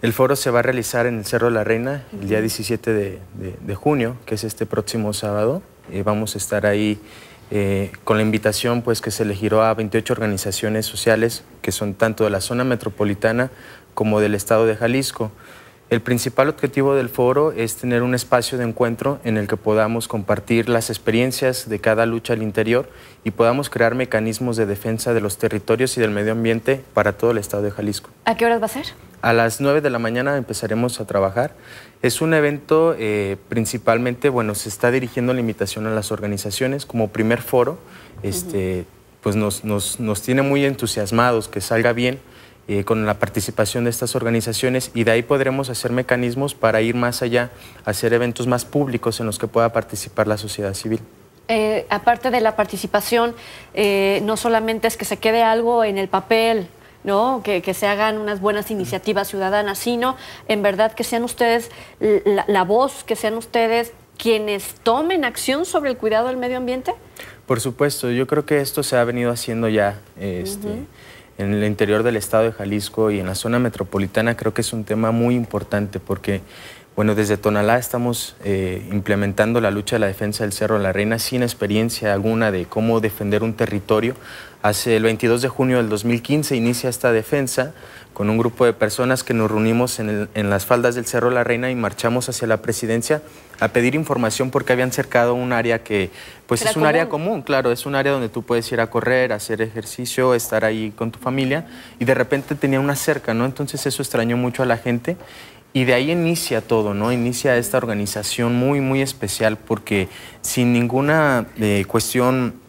El foro se va a realizar en el Cerro de la Reina el día 17 de, junio, que es este próximo sábado. Eh, vamos a estar ahí eh, con la invitación pues, que se le giró a 28 organizaciones sociales, que son tanto de la zona metropolitana como del estado de Jalisco. El principal objetivo del foro es tener un espacio de encuentro en el que podamos compartir las experiencias de cada lucha al interior y podamos crear mecanismos de defensa de los territorios y del medio ambiente para todo el estado de Jalisco. ¿A qué horas va a ser? A las 9 de la mañana empezaremos a trabajar. Es un evento eh, principalmente, bueno, se está dirigiendo la invitación a las organizaciones como primer foro. Este, pues nos, nos tiene muy entusiasmados que salga bien eh, con la participación de estas organizaciones y de ahí podremos hacer mecanismos para ir más allá, hacer eventos más públicos en los que pueda participar la sociedad civil. Eh, aparte de la participación, eh, no solamente es que se quede algo en el papel, ¿no? Que, se hagan unas buenas iniciativas ciudadanas, sino en verdad que sean ustedes la, voz, que sean ustedes quienes tomen acción sobre el cuidado del medio ambiente? Por supuesto, yo creo que esto se ha venido haciendo ya. Este, en el interior del estado de Jalisco y en la zona metropolitana creo que es un tema muy importante porque, bueno, desde Tonalá estamos eh, implementando la lucha de la defensa del Cerro de la Reina sin experiencia alguna de cómo defender un territorio. Hace el 22 de junio del 2015 inicia esta defensa con un grupo de personas que nos reunimos en, las faldas del Cerro La Reina y marchamos hacia la presidencia a pedir información porque habían cercado un área que, pues es un área común, claro, es un área donde tú puedes ir a correr, hacer ejercicio, estar ahí con tu familia y de repente tenía una cerca, ¿no? Entonces eso extrañó mucho a la gente y de ahí inicia todo, ¿no? Inicia esta organización muy, muy especial porque sin ninguna eh, cuestión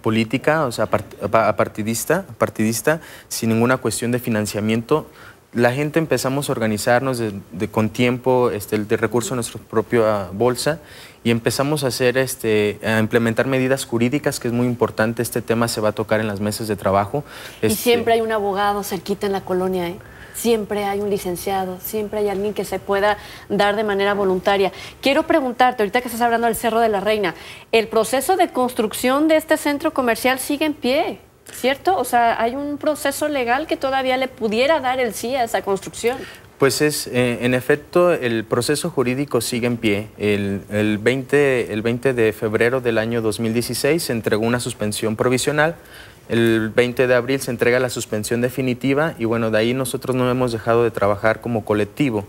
política, o sea, partidista, partidista, sin ninguna cuestión de financiamiento. La gente empezamos a organizarnos con tiempo, este, de recurso en nuestra propia bolsa y empezamos a hacer, este, a implementar medidas jurídicas, que es muy importante. Este tema se va a tocar en las mesas de trabajo. y este, siempre hay un abogado cerquita en la colonia, ¿eh? siempre hay un licenciado, siempre hay alguien que se pueda dar de manera voluntaria. Quiero preguntarte, ahorita que estás hablando del Cerro de la Reina, ¿el proceso de construcción de este centro comercial sigue en pie? ¿Cierto? O sea, ¿hay un proceso legal que todavía le pudiera dar el sí a esa construcción? Pues es, eh, en efecto, el proceso jurídico sigue en pie. El, 20, el 20 de febrero del año 2016 se entregó una suspensión provisional el 20 de abril se entrega la suspensión definitiva y bueno, de ahí nosotros no hemos dejado de trabajar como colectivo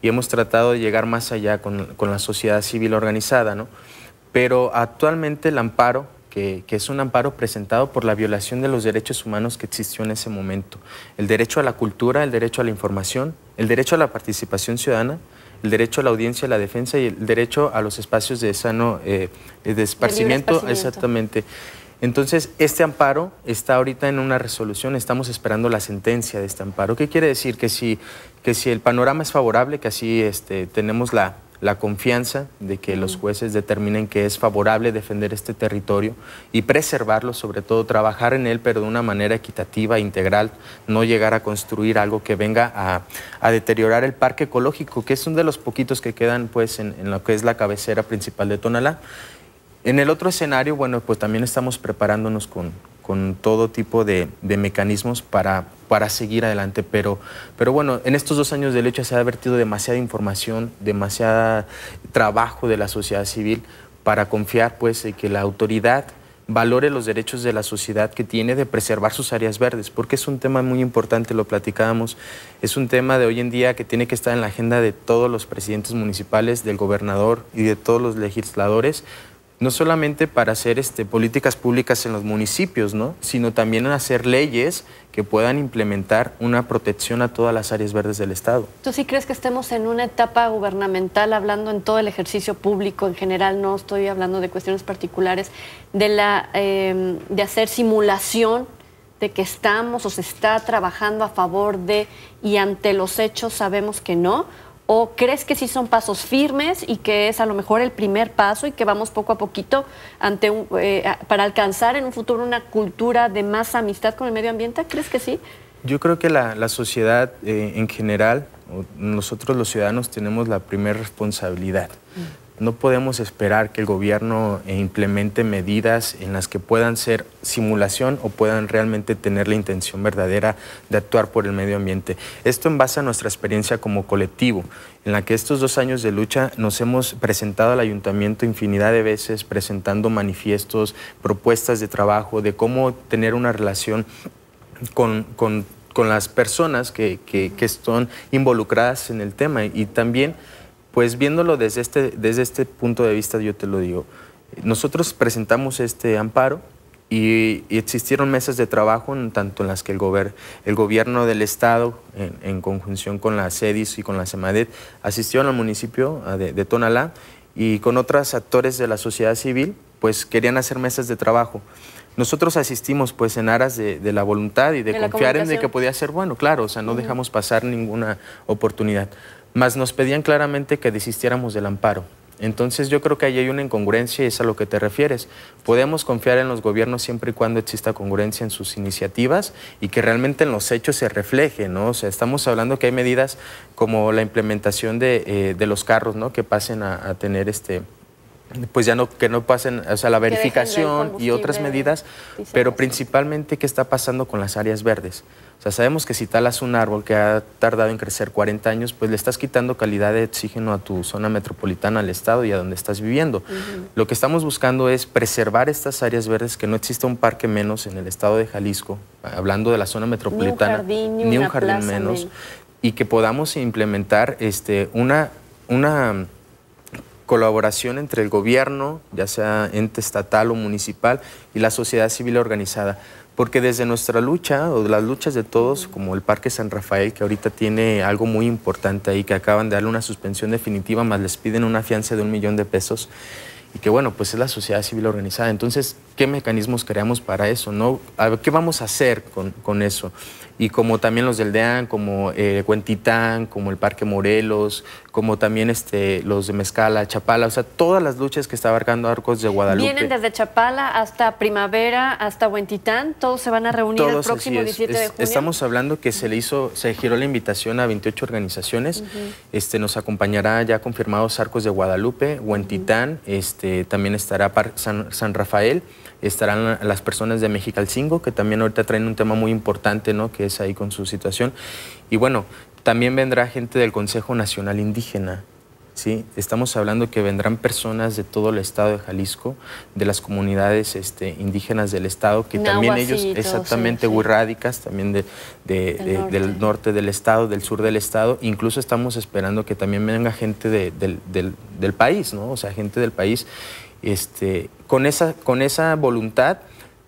y hemos tratado de llegar más allá con, la sociedad civil organizada, ¿no? Pero actualmente el amparo, que, es un amparo presentado por la violación de los derechos humanos que existió en ese momento, el derecho a la cultura, el derecho a la información, el derecho a la participación ciudadana, el derecho a la audiencia, a la defensa y el derecho a los espacios de sano eh, de esparcimiento, exactamente. Entonces, este amparo está ahorita en una resolución, estamos esperando la sentencia de este amparo. ¿Qué quiere decir? Que si, que si el panorama es favorable, que así este, tenemos la, confianza de que los jueces determinen que es favorable defender este territorio y preservarlo, sobre todo trabajar en él, pero de una manera equitativa, integral, no llegar a construir algo que venga a, deteriorar el parque ecológico, que es uno de los poquitos que quedan pues, en, en lo que es la cabecera principal de Tonalá. En el otro escenario, bueno, pues también estamos preparándonos con, todo tipo de, mecanismos para, para, seguir adelante. Pero, pero bueno, en estos dos años de lucha se ha vertido demasiada información, demasiado trabajo de la sociedad civil para confiar pues en que la autoridad valore los derechos de la sociedad que tiene de preservar sus áreas verdes, porque es un tema muy importante, lo platicábamos, es un tema de hoy en día que tiene que estar en la agenda de todos los presidentes municipales, del gobernador y de todos los legisladores, no solamente para hacer este, políticas públicas en los municipios, ¿no? sino también hacer leyes que puedan implementar una protección a todas las áreas verdes del Estado. ¿Tú sí crees que estemos en una etapa gubernamental, hablando en todo el ejercicio público en general, no estoy hablando de cuestiones particulares, de em, hacer simulación de que estamos o se está trabajando a favor de y ante los hechos sabemos que no? ¿O crees que sí son pasos firmes y que es a lo mejor el primer paso y que vamos poco a poquito ante un, eh, para alcanzar en un futuro una cultura de más amistad con el medio ambiente? ¿Crees que sí? Yo creo que la, sociedad eh, en general, nosotros los ciudadanos tenemos la primera responsabilidad. Mm. No podemos esperar que el gobierno eh, implemente medidas en las que puedan ser simulación o puedan realmente tener la intención verdadera de actuar por el medio ambiente. Esto en base a nuestra experiencia como colectivo, en la que estos dos años de lucha nos hemos presentado al ayuntamiento infinidad de veces, presentando manifiestos, propuestas de trabajo, de cómo tener una relación con, las personas que, que están involucradas en el tema y también pues viéndolo desde este, desde este punto de vista, yo te lo digo, nosotros presentamos este amparo y, existieron mesas de trabajo tanto en las que el, gober, el gobierno del estado, en, conjunción con la CEDIS y con la CEMADET, asistieron al municipio de, Tonalá y con otros actores de la sociedad civil, pues querían hacer mesas de trabajo nosotros asistimos pues en aras de, la voluntad y de, confiar en de que podía ser bueno, claro, o sea, no dejamos pasar ninguna oportunidad. Más nos pedían claramente que desistiéramos del amparo. Entonces yo creo que ahí hay una incongruencia y es a lo que te refieres. Podemos confiar en los gobiernos siempre y cuando exista congruencia en sus iniciativas y que realmente en los hechos se refleje, ¿no? O sea, estamos hablando que hay medidas como la implementación de, eh, los carros, ¿no? Que pasen a tener este, pues ya no que no pasen, o sea, la verificación y otras medidas, pero principalmente qué está pasando con las áreas verdes. O sea, sabemos que si talas un árbol que ha tardado en crecer 40 años, pues le estás quitando calidad de oxígeno a tu zona metropolitana, al estado y a donde estás viviendo. Lo que estamos buscando es preservar estas áreas verdes, que no exista un parque menos en el estado de Jalisco, hablando de la zona metropolitana, ni un jardín, menos, y que podamos implementar este, una, una colaboración entre el gobierno, ya sea ente estatal o municipal, y la sociedad civil organizada. Porque desde nuestra lucha, o las luchas de todos, como el Parque San Rafael, que ahorita tiene algo muy importante ahí, que acaban de darle una suspensión definitiva, más les piden una fianza de un millón de pesos, y que bueno, pues es la sociedad civil organizada. Entonces, ¿qué mecanismos creamos para eso? ¿Qué vamos a hacer con eso? y como también los del DEAN, como eh, Cuentitán, como el Parque Morelos, como también este, los de Mezcala, Chapala, o sea, todas las luchas que está abarcando Arcos de Guadalupe. Vienen desde Chapala hasta Primavera, hasta Huentitán, todos se van a reunir el próximo 17 de junio. Estamos hablando que se le hizo, se giró la invitación a 28 organizaciones, este, nos acompañará ya confirmados Arcos de Guadalupe, Huentitán, este, también estará San Rafael, estarán las personas de Mexicalcingo, que también ahorita traen un tema muy importante, ¿no? Que es ahí con su situación. Y bueno, también vendrá gente del Consejo Nacional Indígena. ¿sí? Estamos hablando que vendrán personas de todo el estado de Jalisco, de las comunidades este, indígenas del estado, que también ellos, exactamente, muy también de, del, norte. del, estado, del sur del estado. Incluso estamos esperando que también venga gente del, del, país, ¿no? O sea, gente del país este, con, esa, con esa voluntad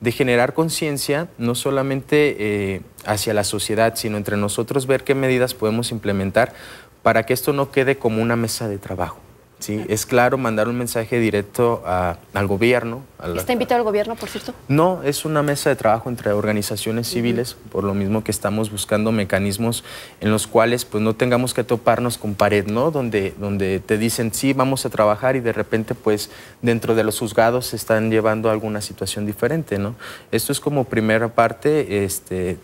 de generar conciencia, no solamente eh, hacia la sociedad, sino entre nosotros, ver qué medidas podemos implementar para que esto no quede como una mesa de trabajo. ¿sí? Es claro mandar un mensaje directo al gobierno. ¿Está invitado al gobierno, por cierto? No, es una mesa de trabajo entre organizaciones civiles, por lo mismo que estamos buscando mecanismos en los cuales pues, no tengamos que toparnos con pared, ¿no? Donde, donde te dicen, sí, vamos a trabajar y de repente, pues, dentro de los juzgados se están llevando a alguna situación diferente, ¿no? Esto es como primera parte, este,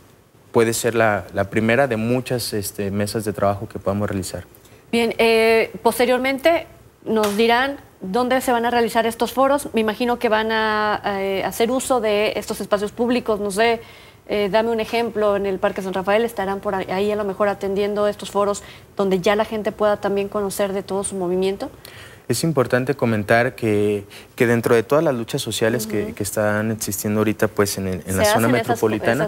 puede ser la, primera de muchas este, mesas de trabajo que podamos realizar. Bien, eh, posteriormente nos dirán dónde se van a realizar estos foros. Me imagino que van a eh, hacer uso de estos espacios públicos, no sé. Eh, dame un ejemplo, en el Parque San Rafael estarán por ahí a lo mejor atendiendo estos foros donde ya la gente pueda también conocer de todo su movimiento. Es importante comentar que, que dentro de todas las luchas sociales que, están existiendo ahorita pues en, la zona metropolitana,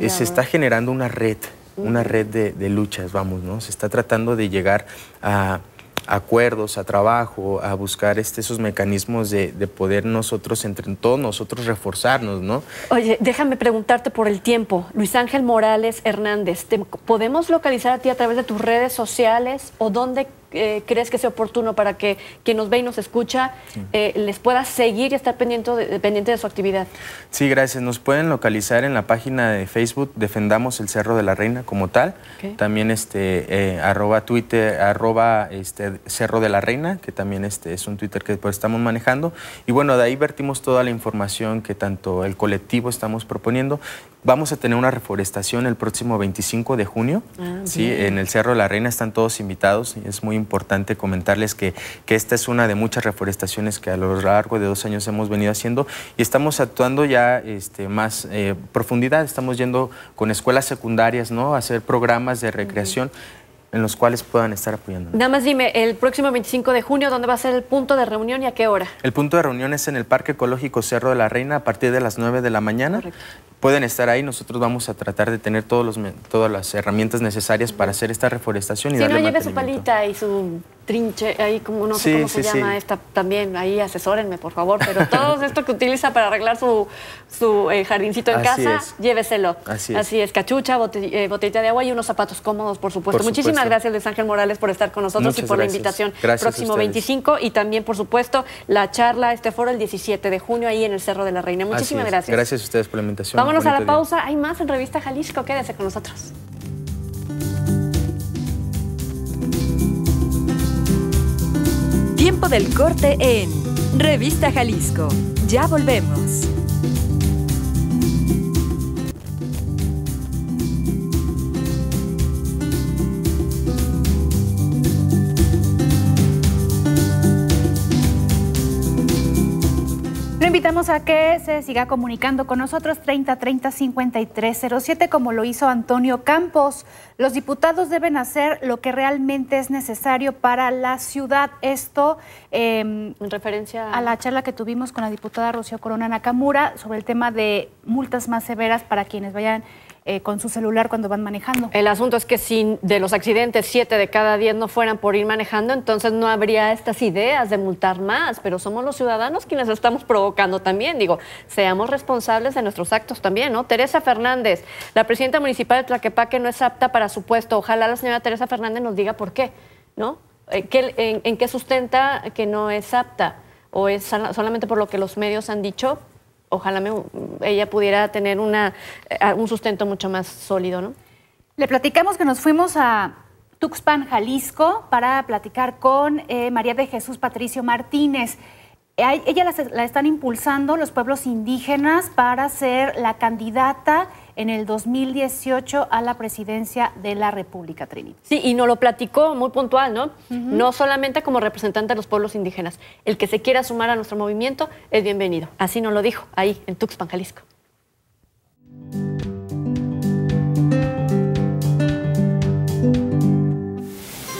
eh, se está generando una red, una red de, de luchas, vamos, ¿no? Se está tratando de llegar a acuerdos, a trabajo, a buscar este, esos mecanismos de, poder nosotros, entre todos nosotros, reforzarnos, ¿no? Oye, déjame preguntarte por el tiempo. Luis Ángel Morales Hernández, ¿te podemos localizar a ti a través de tus redes sociales o dónde eh, crees que sea oportuno para que quien nos ve y nos escucha eh, les pueda seguir y estar pendiente de, de su actividad? Sí, gracias. Nos pueden localizar en la página de Facebook Defendamos el Cerro de la Reina como tal. También este, eh, arroba Twitter, arroba este, Cerro de la Reina, que también este, es un Twitter que pues, estamos manejando. Y bueno, de ahí vertimos toda la información que tanto el colectivo estamos proponiendo Vamos a tener una reforestación el próximo 25 de junio. Ah, ¿sí? En el Cerro de la Reina están todos invitados. Es muy importante comentarles que, esta es una de muchas reforestaciones que a lo largo de dos años hemos venido haciendo y estamos actuando ya este, más eh, profundidad. Estamos yendo con escuelas secundarias ¿no? a hacer programas de recreación. en los cuales puedan estar apoyando. Nada más dime, el próximo 25 de junio, ¿dónde va a ser el punto de reunión y a qué hora? El punto de reunión es en el Parque Ecológico Cerro de la Reina a partir de las 9 de la mañana pueden estar ahí. Nosotros vamos a tratar de tener todos los, todas las herramientas necesarias para hacer esta reforestación y si no lleve su palita y su trinche, ahí como no sé cómo se llama esta también, ahí asesórenme por favor, pero todo esto que utiliza para arreglar su, su eh, jardincito en casa, lléveselo. Así es. cachucha, eh, botellita de agua y unos zapatos cómodos, por supuesto. Muchísimas gracias Luis Ángel Morales por estar con nosotros y por la invitación. Gracias Próximo 25 y también, por supuesto, la charla, este foro el 17 de junio ahí en el Cerro de la Reina. Muchísimas gracias. Gracias a ustedes por la invitación a la pausa. Hay más en Revista Jalisco. Quédese con nosotros. Tiempo del corte en Revista Jalisco. Ya volvemos. a que se siga comunicando con nosotros 30 30 53 como lo hizo Antonio Campos. Los diputados deben hacer lo que realmente es necesario para la ciudad. Esto em, en referencia a... a la charla que tuvimos con la diputada Rocío Corona Nakamura sobre el tema de multas más severas para quienes vayan eh, con su celular cuando van manejando. El asunto es que si de los accidentes 7 de cada 10 no fueran por ir manejando, entonces no habría estas ideas de multar más, pero somos los ciudadanos quienes estamos provocando también. Digo, seamos responsables de nuestros actos también, ¿no? Teresa Fernández, la presidenta municipal de Tlaquepaque no es apta para su puesto. Ojalá la señora Teresa Fernández nos diga por qué, ¿no? Eh, en qué sustenta que no es apta? ¿O es solamente por lo que los medios han dicho? ojalá me, ella pudiera tener una, eh, un sustento mucho más sólido, ¿no? Le platicamos que nos fuimos a Tuxpan, Jalisco, para platicar con eh, María de Jesús Patricio Martínez. ella la están impulsando los pueblos indígenas para ser la candidata en el 2018 a la presidencia de la República Trinidad. Sí, y nos lo platicó muy puntual, ¿no? No solamente como representante de los pueblos indígenas. El que se quiera sumar a nuestro movimiento es bienvenido. Así nos lo dijo ahí en Tuxpan, Jalisco.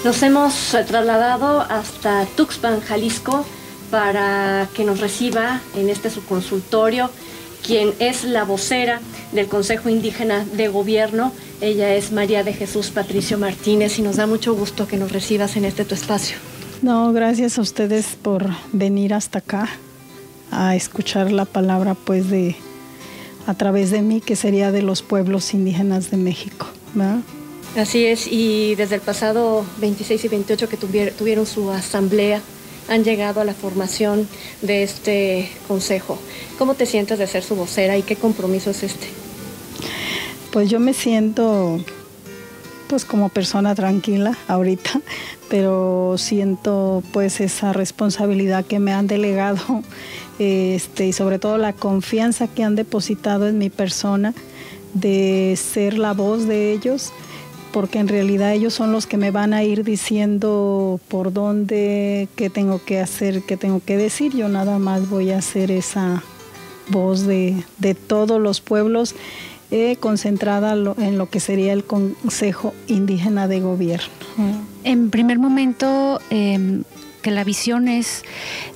Nos hemos eh, trasladado hasta Tuxpan, Jalisco, para que nos reciba en este subconsultorio quien es la vocera del Consejo Indígena de Gobierno. Ella es María de Jesús Patricio Martínez y nos da mucho gusto que nos recibas en este tu espacio. No, gracias a ustedes por venir hasta acá a escuchar la palabra pues de a través de mí que sería de los pueblos indígenas de México. Así es, y desde el pasado 26 y 28 que tuvieron su asamblea han llegado a la formación de este consejo. ¿Cómo te sientes de ser su vocera y qué compromiso es este? Pues yo me siento pues como persona tranquila ahorita, pero siento pues esa responsabilidad que me han delegado este, y sobre todo la confianza que han depositado en mi persona de ser la voz de ellos porque en realidad ellos son los que me van a ir diciendo por dónde, qué tengo que hacer, qué tengo que decir. Yo nada más voy a ser esa voz de, todos los pueblos eh, concentrada en lo que sería el Consejo Indígena de Gobierno. Mm. En primer momento, em, que la visión es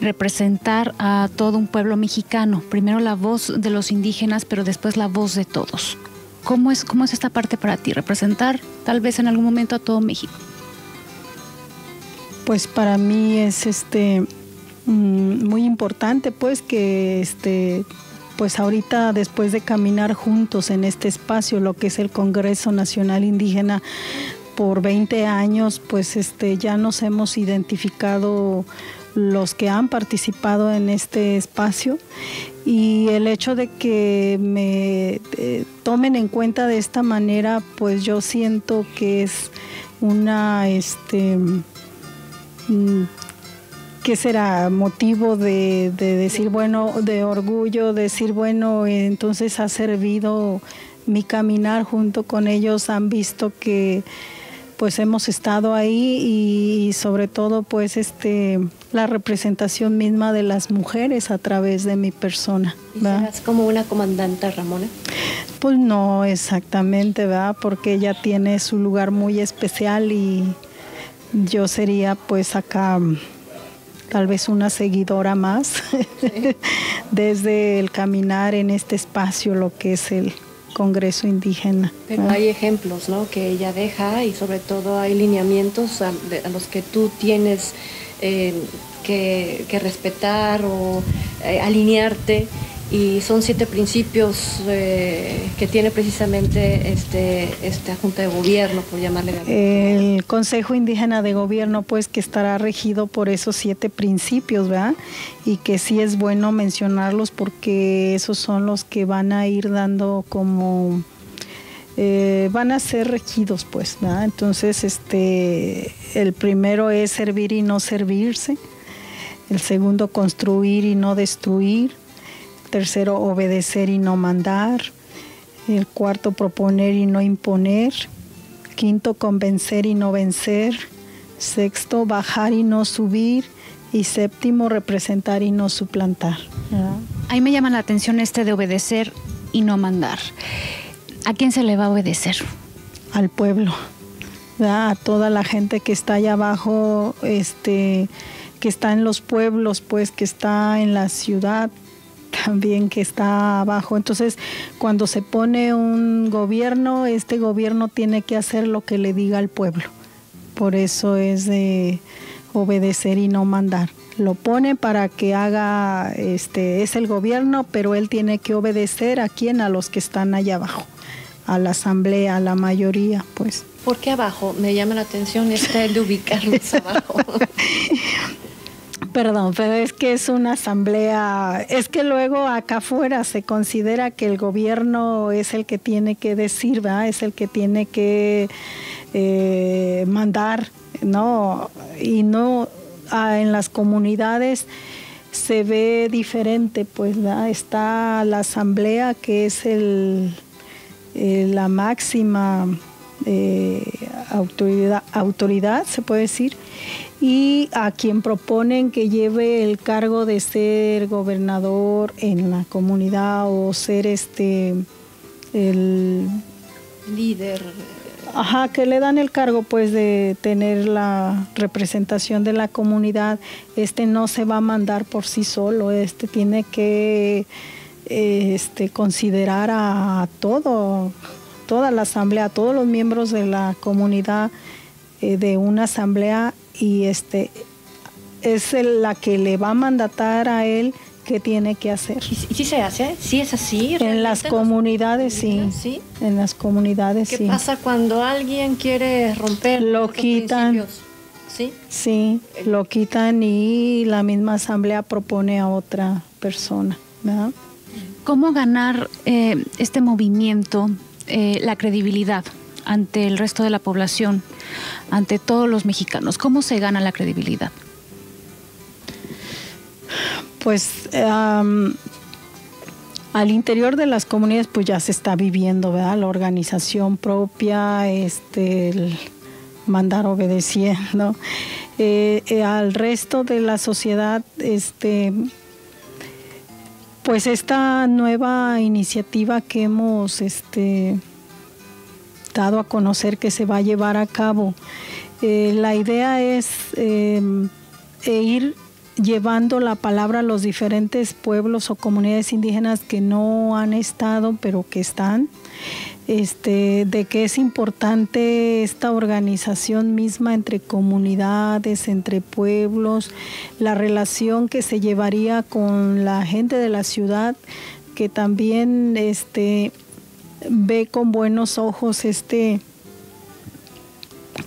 representar a todo un pueblo mexicano, primero la voz de los indígenas, pero después la voz de todos. ¿Cómo es, ¿Cómo es esta parte para ti? Representar tal vez en algún momento a todo México. Pues para mí es este mm, muy importante pues que este pues ahorita después de caminar juntos en este espacio lo que es el Congreso Nacional Indígena por 20 años pues este ya nos hemos identificado los que han participado en este espacio y el hecho de que me eh, tomen en cuenta de esta manera, pues yo siento que es una, este, mm, ¿qué será? Motivo de decir, bueno, de orgullo, decir, bueno, entonces ha servido mi caminar junto con ellos, han visto que pues hemos estado ahí y sobre todo pues este la representación misma de las mujeres a través de mi persona. como una comandante Ramona? Pues no exactamente, ¿verdad? Porque ella tiene su lugar muy especial y yo sería pues acá tal vez una seguidora más desde el caminar en este espacio, lo que es el, Congreso Indígena. Pero ah. hay ejemplos ¿no? que ella deja y sobre todo hay lineamientos a, los que tú tienes eh, que, respetar o eh, alinearte y son siete principios eh, que tiene precisamente este, esta Junta de Gobierno, por llamarle. El Consejo Indígena de Gobierno, pues que estará regido por esos siete principios, ¿verdad? Y que sí es bueno mencionarlos porque esos son los que van a ir dando como... Eh, van a ser regidos, pues, ¿verdad? Entonces, este, el primero es servir y no servirse, el segundo construir y no destruir, Tercero, obedecer y no mandar. El cuarto, proponer y no imponer. Quinto, convencer y no vencer. Sexto, bajar y no subir. Y séptimo, representar y no suplantar. Ahí me llama la atención este de obedecer y no mandar. ¿A quién se le va a obedecer? Al pueblo, a toda la gente que está allá abajo, este, que está en los pueblos, pues que está en la ciudad, también que está abajo. Entonces, cuando se pone un gobierno, este gobierno tiene que hacer lo que le diga al pueblo. Por eso es de obedecer y no mandar. Lo pone para que haga, este, es el gobierno, pero él tiene que obedecer a quién, a los que están allá abajo, a la asamblea, a la mayoría, pues. ¿Por qué abajo? Me llama la atención esta de ubicarlos abajo. Perdón, pero es que es una asamblea, es que luego acá afuera se considera que el gobierno es el que tiene que decir, es el que tiene que eh, mandar, ¿no? Y no ah, en las comunidades se ve diferente, pues está la asamblea que es el, eh, la máxima autoridad, se puede decir, y a quien proponen que lleve el cargo de ser gobernador en la comunidad o ser este el líder. Ajá, que le dan el cargo pues de tener la representación de la comunidad. Este no se va a mandar por sí solo, este tiene que eh, este, considerar a todo toda la asamblea, todos los miembros de la comunidad eh, de una asamblea y este es la que le va a mandatar a él qué tiene que hacer. ¿Y, si se hace? ¿Sí es así? En las comunidades sí. En las comunidades sí. ¿Qué pasa cuando alguien quiere romper lo quitan? Sí. Sí, lo quitan y la misma asamblea propone a otra persona. ¿Cómo ganar eh, este movimiento eh, la credibilidad ante el resto de la población, ante todos los mexicanos? ¿Cómo se gana la credibilidad? Pues al interior de las comunidades pues ya se está viviendo, ¿verdad? La organización propia, este, el mandar obedeciendo. Eh, eh, al resto de la sociedad, este, pues esta nueva iniciativa que hemos este, dado a conocer que se va a llevar a cabo. Eh, la idea es em, e ir llevando la palabra a los diferentes pueblos o comunidades indígenas que no han estado, pero que están. Este, de que es importante esta organización misma entre comunidades, entre pueblos, la relación que se llevaría con la gente de la ciudad, que también este, ve con buenos ojos este,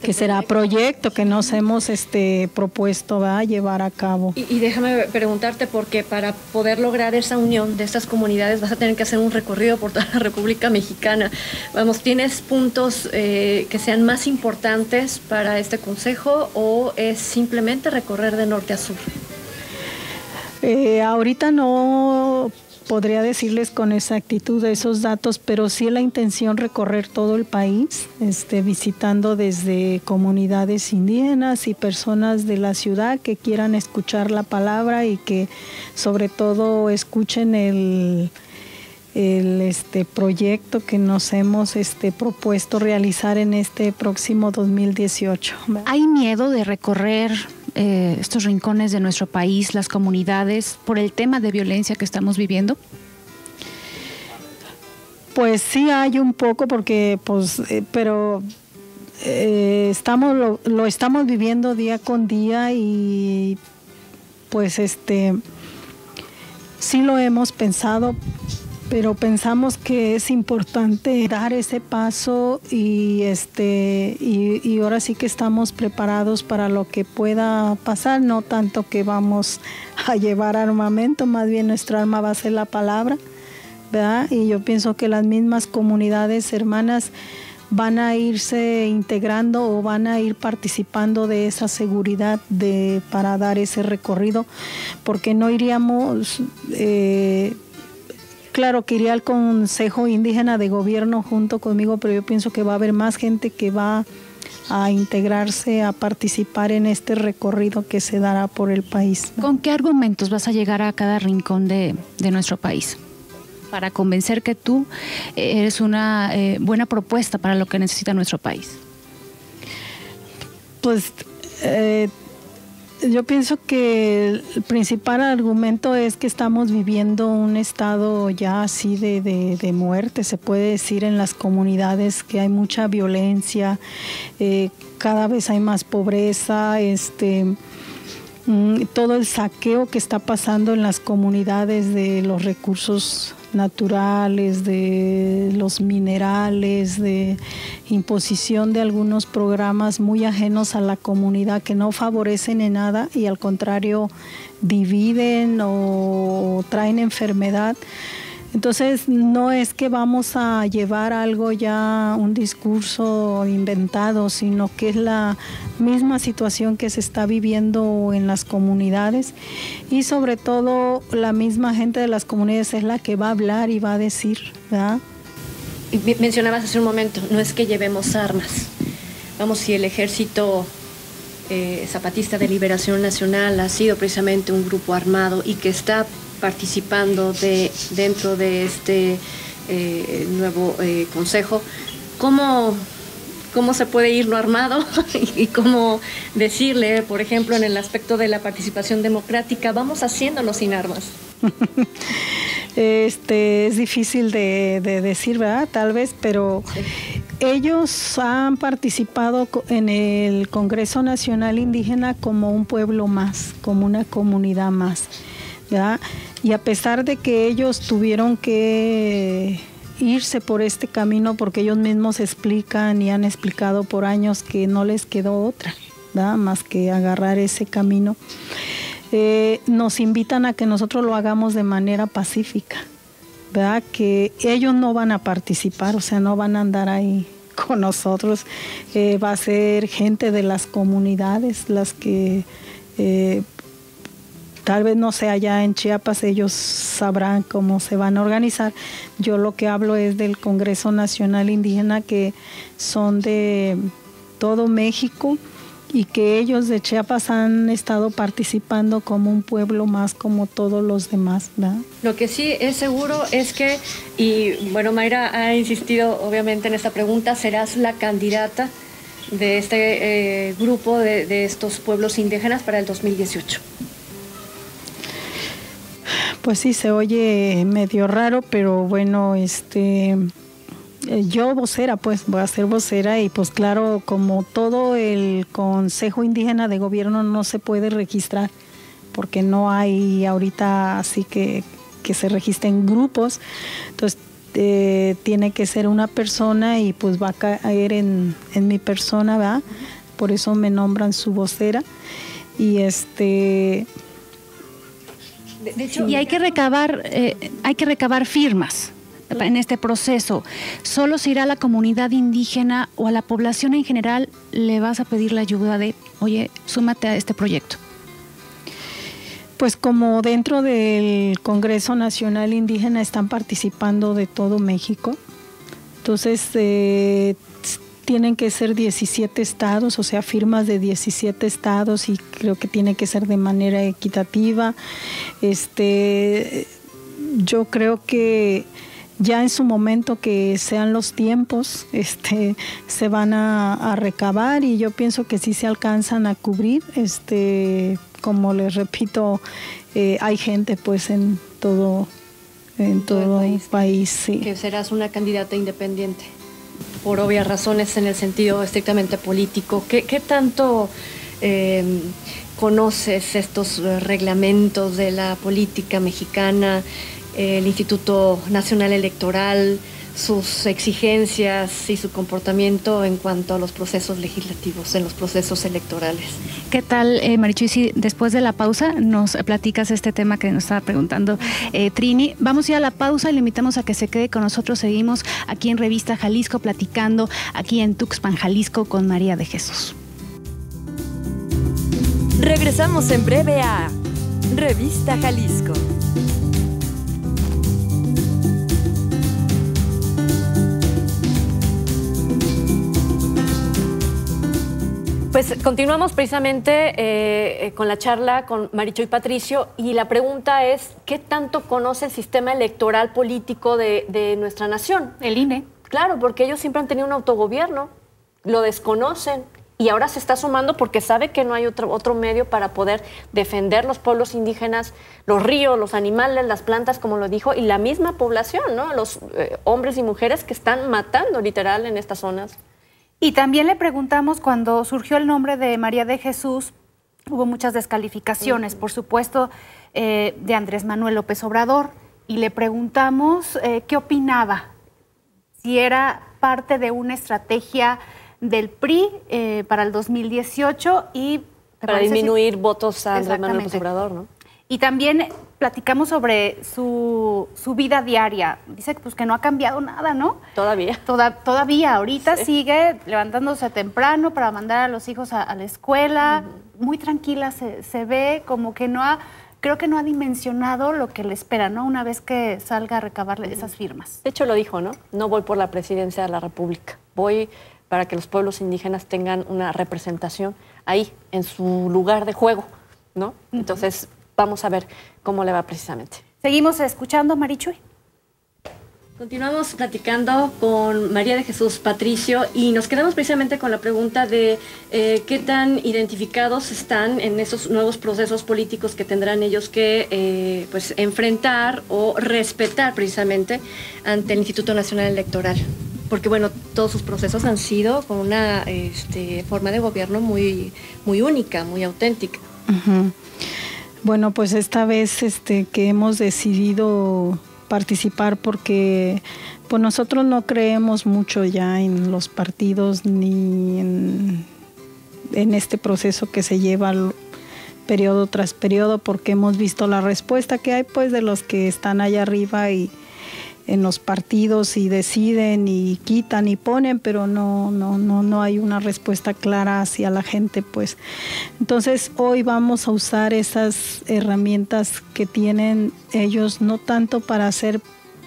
que será proyecto que nos hemos este, propuesto va a llevar a cabo. Y, déjame preguntarte, porque para poder lograr esa unión de estas comunidades vas a tener que hacer un recorrido por toda la República Mexicana. Vamos, ¿tienes puntos eh, que sean más importantes para este consejo o es simplemente recorrer de norte a sur? Eh, ahorita no podría decirles con exactitud esos datos, pero sí la intención recorrer todo el país, este, visitando desde comunidades indígenas y personas de la ciudad que quieran escuchar la palabra y que sobre todo escuchen el, este proyecto que nos hemos este, propuesto realizar en este próximo 2018. ¿Hay miedo de recorrer eh, estos rincones de nuestro país, las comunidades, por el tema de violencia que estamos viviendo? Pues sí hay un poco porque, pues, eh, pero eh, estamos lo, lo, estamos viviendo día con día y, pues, este, sí lo hemos pensado, pero pensamos que es importante dar ese paso y este y, ahora sí que estamos preparados para lo que pueda pasar, no tanto que vamos a llevar armamento, más bien nuestra arma va a ser la palabra, ¿verdad? Y yo pienso que las mismas comunidades hermanas van a irse integrando o van a ir participando de esa seguridad de, para dar ese recorrido, porque no iríamos eh, Claro, que iría al Consejo Indígena de Gobierno junto conmigo, pero yo pienso que va a haber más gente que va a integrarse, a participar en este recorrido que se dará por el país. ¿Con qué argumentos vas a llegar a cada rincón de, nuestro país? Para convencer que tú eh, eres una eh, buena propuesta para lo que necesita nuestro país. Pues eh, yo pienso que el principal argumento es que estamos viviendo un estado ya así de, muerte, se puede decir en las comunidades que hay mucha violencia, eh, cada vez hay más pobreza, este Mm, todo el saqueo que está pasando en las comunidades de los recursos naturales, de los minerales, de imposición de algunos programas muy ajenos a la comunidad que no favorecen en nada y al contrario dividen o traen enfermedad. Entonces, no es que vamos a llevar algo ya, un discurso inventado, sino que es la misma situación que se está viviendo en las comunidades y sobre todo la misma gente de las comunidades es la que va a hablar y va a decir, ¿verdad? Mencionabas hace un momento, no es que llevemos armas. Vamos, si el ejército eh, zapatista de liberación nacional ha sido precisamente un grupo armado y que está participando de, dentro de este eh, nuevo eh, consejo. ¿Cómo, ¿Cómo se puede ir lo armado y cómo decirle, por ejemplo, en el aspecto de la participación democrática, vamos haciéndolo sin armas? Este, es difícil de, decir, ¿verdad? Tal vez, pero ellos han participado en el Congreso Nacional Indígena como un pueblo más, como una comunidad más, ¿verdad? Y a pesar de que ellos tuvieron que irse por este camino porque ellos mismos explican y han explicado por años que no les quedó otra, ¿da? más que agarrar ese camino. Eh, nos invitan a que nosotros lo hagamos de manera pacífica, ¿verdad? que ellos no van a participar, o sea, no van a andar ahí con nosotros, eh, va a ser gente de las comunidades las que eh, Tal vez no sea allá en Chiapas ellos sabrán cómo se van a organizar. Yo lo que hablo es del Congreso Nacional Indígena, que son de todo México y que ellos de Chiapas han estado participando como un pueblo más como todos los demás. Lo que sí es seguro es que, y bueno, Mayra ha insistido obviamente en esta pregunta, serás la candidata de este eh, grupo de estos pueblos indígenas para el 2018. Pues sí, se oye medio raro, pero bueno, este eh, yo vocera, pues voy a ser vocera y pues claro, como todo el Consejo Indígena de Gobierno no se puede registrar, porque no hay ahorita así que, que se registren grupos, entonces eh, tiene que ser una persona y pues va a caer en, en mi persona, ¿verdad? Por eso me nombran su vocera. Y este, y hay que recabar, eh, hay que recabar firmas en este proceso. Solo si irá a la comunidad indígena o a la población en general, le vas a pedir la ayuda de, oye, súmate a este proyecto. Pues como dentro del Congreso Nacional Indígena están participando de todo México, entonces eh, tienen que ser 17 estados, o sea, firmas de 17 estados y creo que tiene que ser de manera equitativa. Este, yo creo que ya en su momento que sean los tiempos, este, se van a, recabar y yo pienso que sí se alcanzan a cubrir. Este, como les repito, eh, hay gente pues en todo, en todo, el país. Que serás una candidata independiente por obvias razones en el sentido estrictamente político. ¿Qué, tanto eh, conoces estos reglamentos de la política mexicana, el Instituto Nacional Electoral? sus exigencias y su comportamiento en cuanto a los procesos legislativos, en los procesos electorales. ¿Qué tal, eh, si después de la pausa nos platicas este tema que nos estaba preguntando eh, Trini. Vamos ya a la pausa y le invitamos a que se quede con nosotros. Seguimos aquí en Revista Jalisco platicando aquí en Tuxpan, Jalisco, con María de Jesús. Regresamos en breve a Revista Jalisco. Pues continuamos precisamente eh, con la charla con Maricho y Patricio y la pregunta es, ¿qué tanto conoce el sistema electoral político de, nuestra nación? El INE. Claro, porque ellos siempre han tenido un autogobierno, lo desconocen y ahora se está sumando porque sabe que no hay otro, otro medio para poder defender los pueblos indígenas, los ríos, los animales, las plantas, como lo dijo, y la misma población, ¿no? Los eh, hombres y mujeres que están matando literal en estas zonas. Y también le preguntamos cuando surgió el nombre de María de Jesús, hubo muchas descalificaciones, por supuesto, eh, de Andrés Manuel López Obrador, y le preguntamos eh, qué opinaba, si era parte de una estrategia del PRI eh, para el 2018 y... Para disminuir votos a Andrés Manuel López Obrador, ¿no? Y también platicamos sobre su, vida diaria. Dice que, pues, que no ha cambiado nada, ¿no? Todavía. todavía, ahorita sigue levantándose temprano para mandar a los hijos a, la escuela. Muy tranquila se, ve, como que no ha, creo que no ha dimensionado lo que le espera, ¿no? Una vez que salga a recabarle esas firmas. De hecho, lo dijo, ¿no? No voy por la presidencia de la República, voy para que los pueblos indígenas tengan una representación ahí, en su lugar de juego, ¿no? Entonces, vamos a ver cómo le va precisamente. Seguimos escuchando, Marichuy. Continuamos platicando con María de Jesús Patricio y nos quedamos precisamente con la pregunta de eh, qué tan identificados están en esos nuevos procesos políticos que tendrán ellos que eh, pues, enfrentar o respetar precisamente ante el Instituto Nacional Electoral. Porque bueno, todos sus procesos han sido con una este, forma de gobierno muy, muy única, muy auténtica. Bueno, pues esta vez este, que hemos decidido participar porque pues nosotros no creemos mucho ya en los partidos ni en, en este proceso que se lleva periodo tras periodo porque hemos visto la respuesta que hay pues de los que están allá arriba y, en los partidos y deciden y quitan y ponen, pero no, no, no, no hay una respuesta clara hacia la gente, pues. Entonces hoy vamos a usar esas herramientas que tienen ellos, no tanto para ser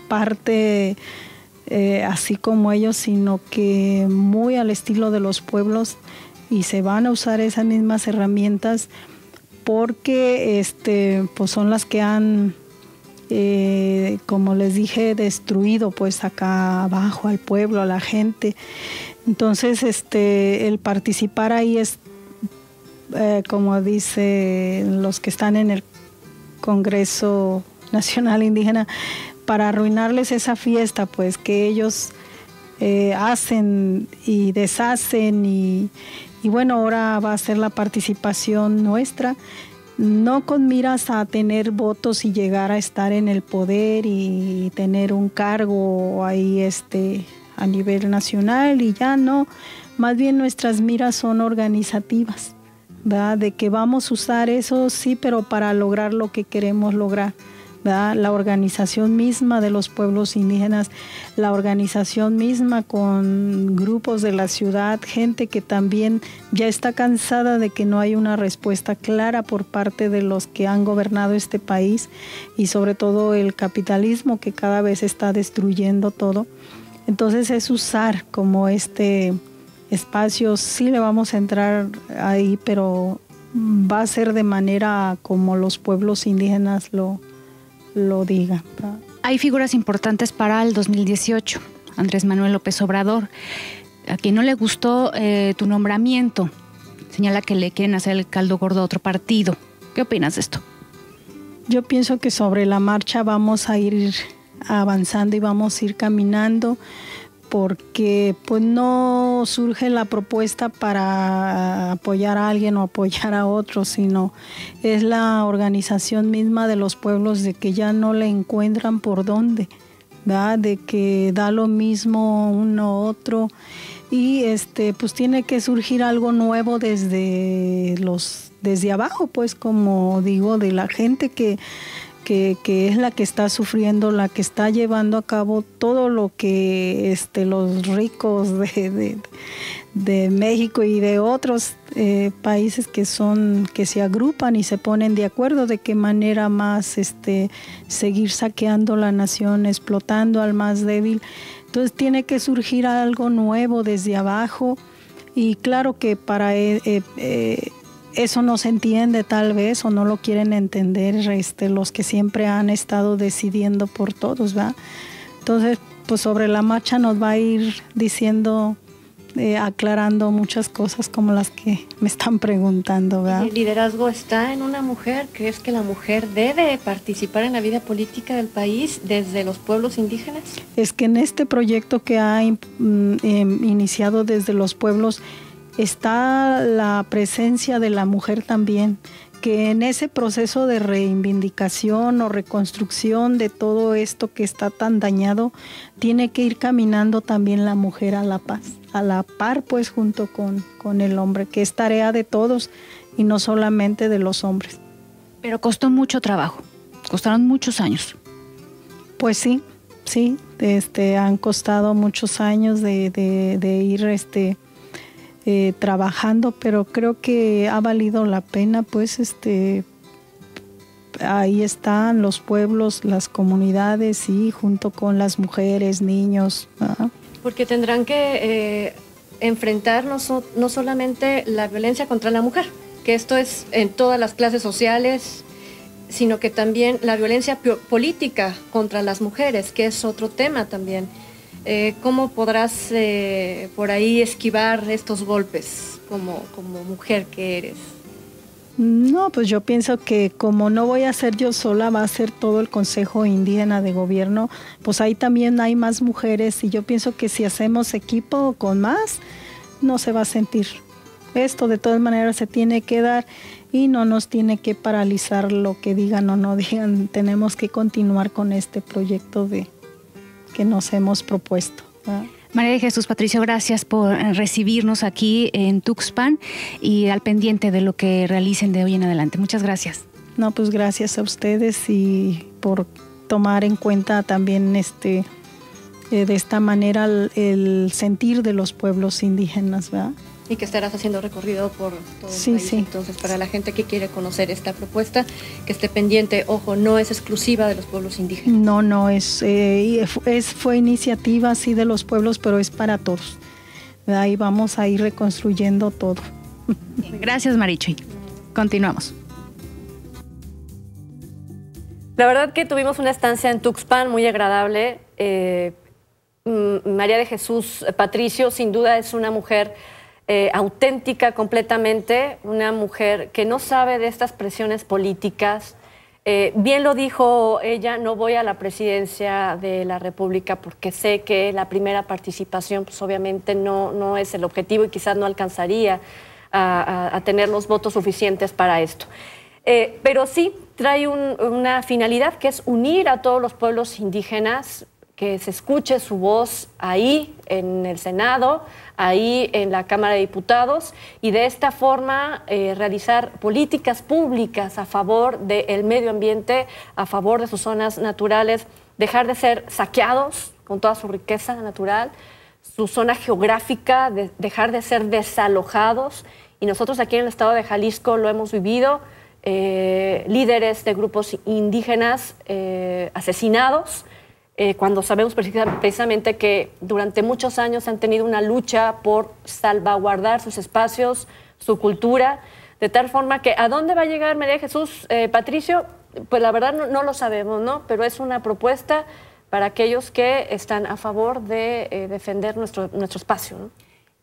parte eh, así como ellos, sino que muy al estilo de los pueblos, y se van a usar esas mismas herramientas porque este, pues son las que han eh, como les dije, destruido pues acá abajo al pueblo, a la gente. Entonces, este, el participar ahí es, eh, como dicen los que están en el Congreso Nacional Indígena, para arruinarles esa fiesta, pues que ellos eh, hacen y deshacen y bueno, ahora va a ser la participación nuestra no con miras a tener votos y llegar a estar en el poder y tener un cargo ahí este a nivel nacional y ya no, más bien nuestras miras son organizativas, ¿verdad? de que vamos a usar eso sí, pero para lograr lo que queremos lograr la organización misma de los pueblos indígenas, la organización misma con grupos de la ciudad, gente que también ya está cansada de que no hay una respuesta clara por parte de los que han gobernado este país y sobre todo el capitalismo que cada vez está destruyendo todo. Entonces es usar como este espacio, sí le vamos a entrar ahí, pero va a ser de manera como los pueblos indígenas lo, lo diga. Hay figuras importantes para el 2018. Andrés Manuel López Obrador, a quien no le gustó eh, tu nombramiento, señala que le quieren hacer el caldo gordo a otro partido. ¿Qué opinas de esto? Yo pienso que sobre la marcha vamos a ir avanzando y vamos a ir caminando porque pues no surge la propuesta para apoyar a alguien o apoyar a otro, sino es la organización misma de los pueblos de que ya no le encuentran por dónde, de que da lo mismo uno otro y este pues tiene que surgir algo nuevo desde los desde abajo, pues como digo, de la gente que que, es la que está sufriendo, la que está llevando a cabo todo lo que este, los ricos de, de, México y de otros eh, países que son, que se agrupan y se ponen de acuerdo de qué manera más este, seguir saqueando la nación, explotando al más débil. Entonces tiene que surgir algo nuevo desde abajo. Y claro que para eh, eh, eso no se entiende tal vez o no lo quieren entender este, los que siempre han estado decidiendo por todos, ¿va? Entonces, pues sobre la marcha nos va a ir diciendo, eh, aclarando muchas cosas como las que me están preguntando, ¿verdad? ¿El liderazgo está en una mujer? ¿Crees que la mujer debe participar en la vida política del país desde los pueblos indígenas? Es que en este proyecto que ha mm, em, iniciado desde los pueblos indígenas, está la presencia de la mujer también, que en ese proceso de reivindicación o reconstrucción de todo esto que está tan dañado, tiene que ir caminando también la mujer a la paz, a la par pues junto con, el hombre, que es tarea de todos y no solamente de los hombres. Pero costó mucho trabajo, costaron muchos años. Pues sí, sí, este, han costado muchos años de, ir este, eh, trabajando, pero creo que ha valido la pena, pues, este, ahí están los pueblos, las comunidades y junto con las mujeres, niños. ¿ah? Porque tendrán que eh, enfrentar no, solamente la violencia contra la mujer, que esto es en todas las clases sociales, sino que también la violencia política contra las mujeres, que es otro tema también. Eh, ¿cómo podrás eh, por ahí esquivar estos golpes como, como mujer que eres? No, pues yo pienso que como no voy a ser yo sola, va a ser todo el Consejo Indígena de Gobierno, pues ahí también hay más mujeres y yo pienso que si hacemos equipo con más, no se va a sentir. Esto de todas maneras se tiene que dar y no nos tiene que paralizar lo que digan o no digan. Tenemos que continuar con este proyecto de, que nos hemos propuesto. María de Jesús Patricio, gracias por eh, recibirnos aquí en Tuxpan y al pendiente de lo que realicen de hoy en adelante. Muchas gracias. No, pues gracias a ustedes y por tomar en cuenta también este eh, de esta manera el, el sentir de los pueblos indígenas, ¿verdad? y que estarás haciendo recorrido por todo el sí, Sí. Entonces, para la gente que quiere conocer esta propuesta, que esté pendiente, ojo, no es exclusiva de los pueblos indígenas. No, no, es, eh, es fue iniciativa sí de los pueblos, pero es para todos. Ahí vamos a ir reconstruyendo todo. gracias, Marichuy. Continuamos. La verdad que tuvimos una estancia en Tuxpan muy agradable. Eh, María de Jesús Patricio, sin duda, es una mujer eh, auténtica completamente, una mujer que no sabe de estas presiones políticas. Eh, bien lo dijo ella, no voy a la presidencia de la República porque sé que la primera participación pues obviamente no, no es el objetivo y quizás no alcanzaría a, tener los votos suficientes para esto. Eh, pero sí trae una finalidad que es unir a todos los pueblos indígenas que se escuche su voz ahí en el Senado, ahí en la Cámara de Diputados y de esta forma eh, realizar políticas públicas a favor del medio ambiente, a favor de sus zonas naturales, dejar de ser saqueados con toda su riqueza natural, su zona geográfica, dejar de ser desalojados. Y nosotros aquí en el estado de Jalisco lo hemos vivido, eh, líderes de grupos indígenas eh, asesinados eh, cuando sabemos precisamente que durante muchos años han tenido una lucha por salvaguardar sus espacios, su cultura, de tal forma que a dónde va a llegar María Jesús eh, Patricio, pues la verdad no, lo sabemos, ¿no? Pero es una propuesta para aquellos que están a favor de eh, defender nuestro, nuestro espacio. ¿no?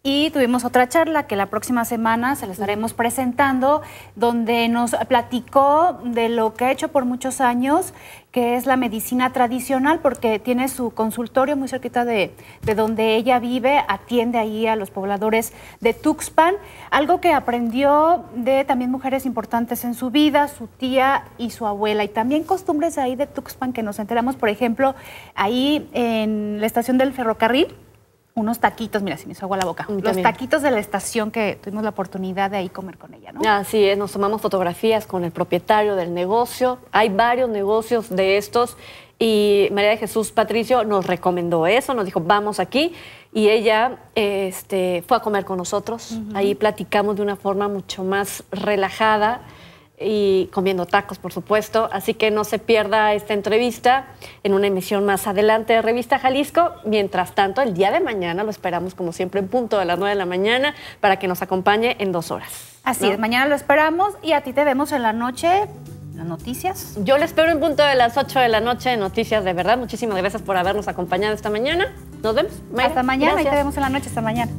Y tuvimos otra charla que la próxima semana se la estaremos presentando, donde nos platicó de lo que ha hecho por muchos años que es la medicina tradicional, porque tiene su consultorio muy cerquita de, de, donde ella vive, atiende ahí a los pobladores de Tuxpan, algo que aprendió de también mujeres importantes en su vida, su tía y su abuela, y también costumbres ahí de Tuxpan que nos enteramos, por ejemplo, ahí en la estación del ferrocarril, unos taquitos, mira, se me hizo agua la boca, los taquitos de la estación que tuvimos la oportunidad de ahí comer con ella, ¿no? Así es, nos tomamos fotografías con el propietario del negocio, hay varios negocios de estos y María de Jesús Patricio nos recomendó eso, nos dijo, vamos aquí y ella este, fue a comer con nosotros, ahí platicamos de una forma mucho más relajada y comiendo tacos, por supuesto. Así que no se pierda esta entrevista en una emisión más adelante de Revista Jalisco. Mientras tanto, el día de mañana lo esperamos, como siempre, en punto de las 9 de la mañana para que nos acompañe en dos horas. Así es, mañana lo esperamos y a ti te vemos en la noche. ¿Las noticias? Yo le espero en punto de las 8 de la noche en Noticias de Verdad. Muchísimas gracias por habernos acompañado esta mañana. Nos vemos. Hasta mañana ahí te vemos en la noche. Hasta mañana.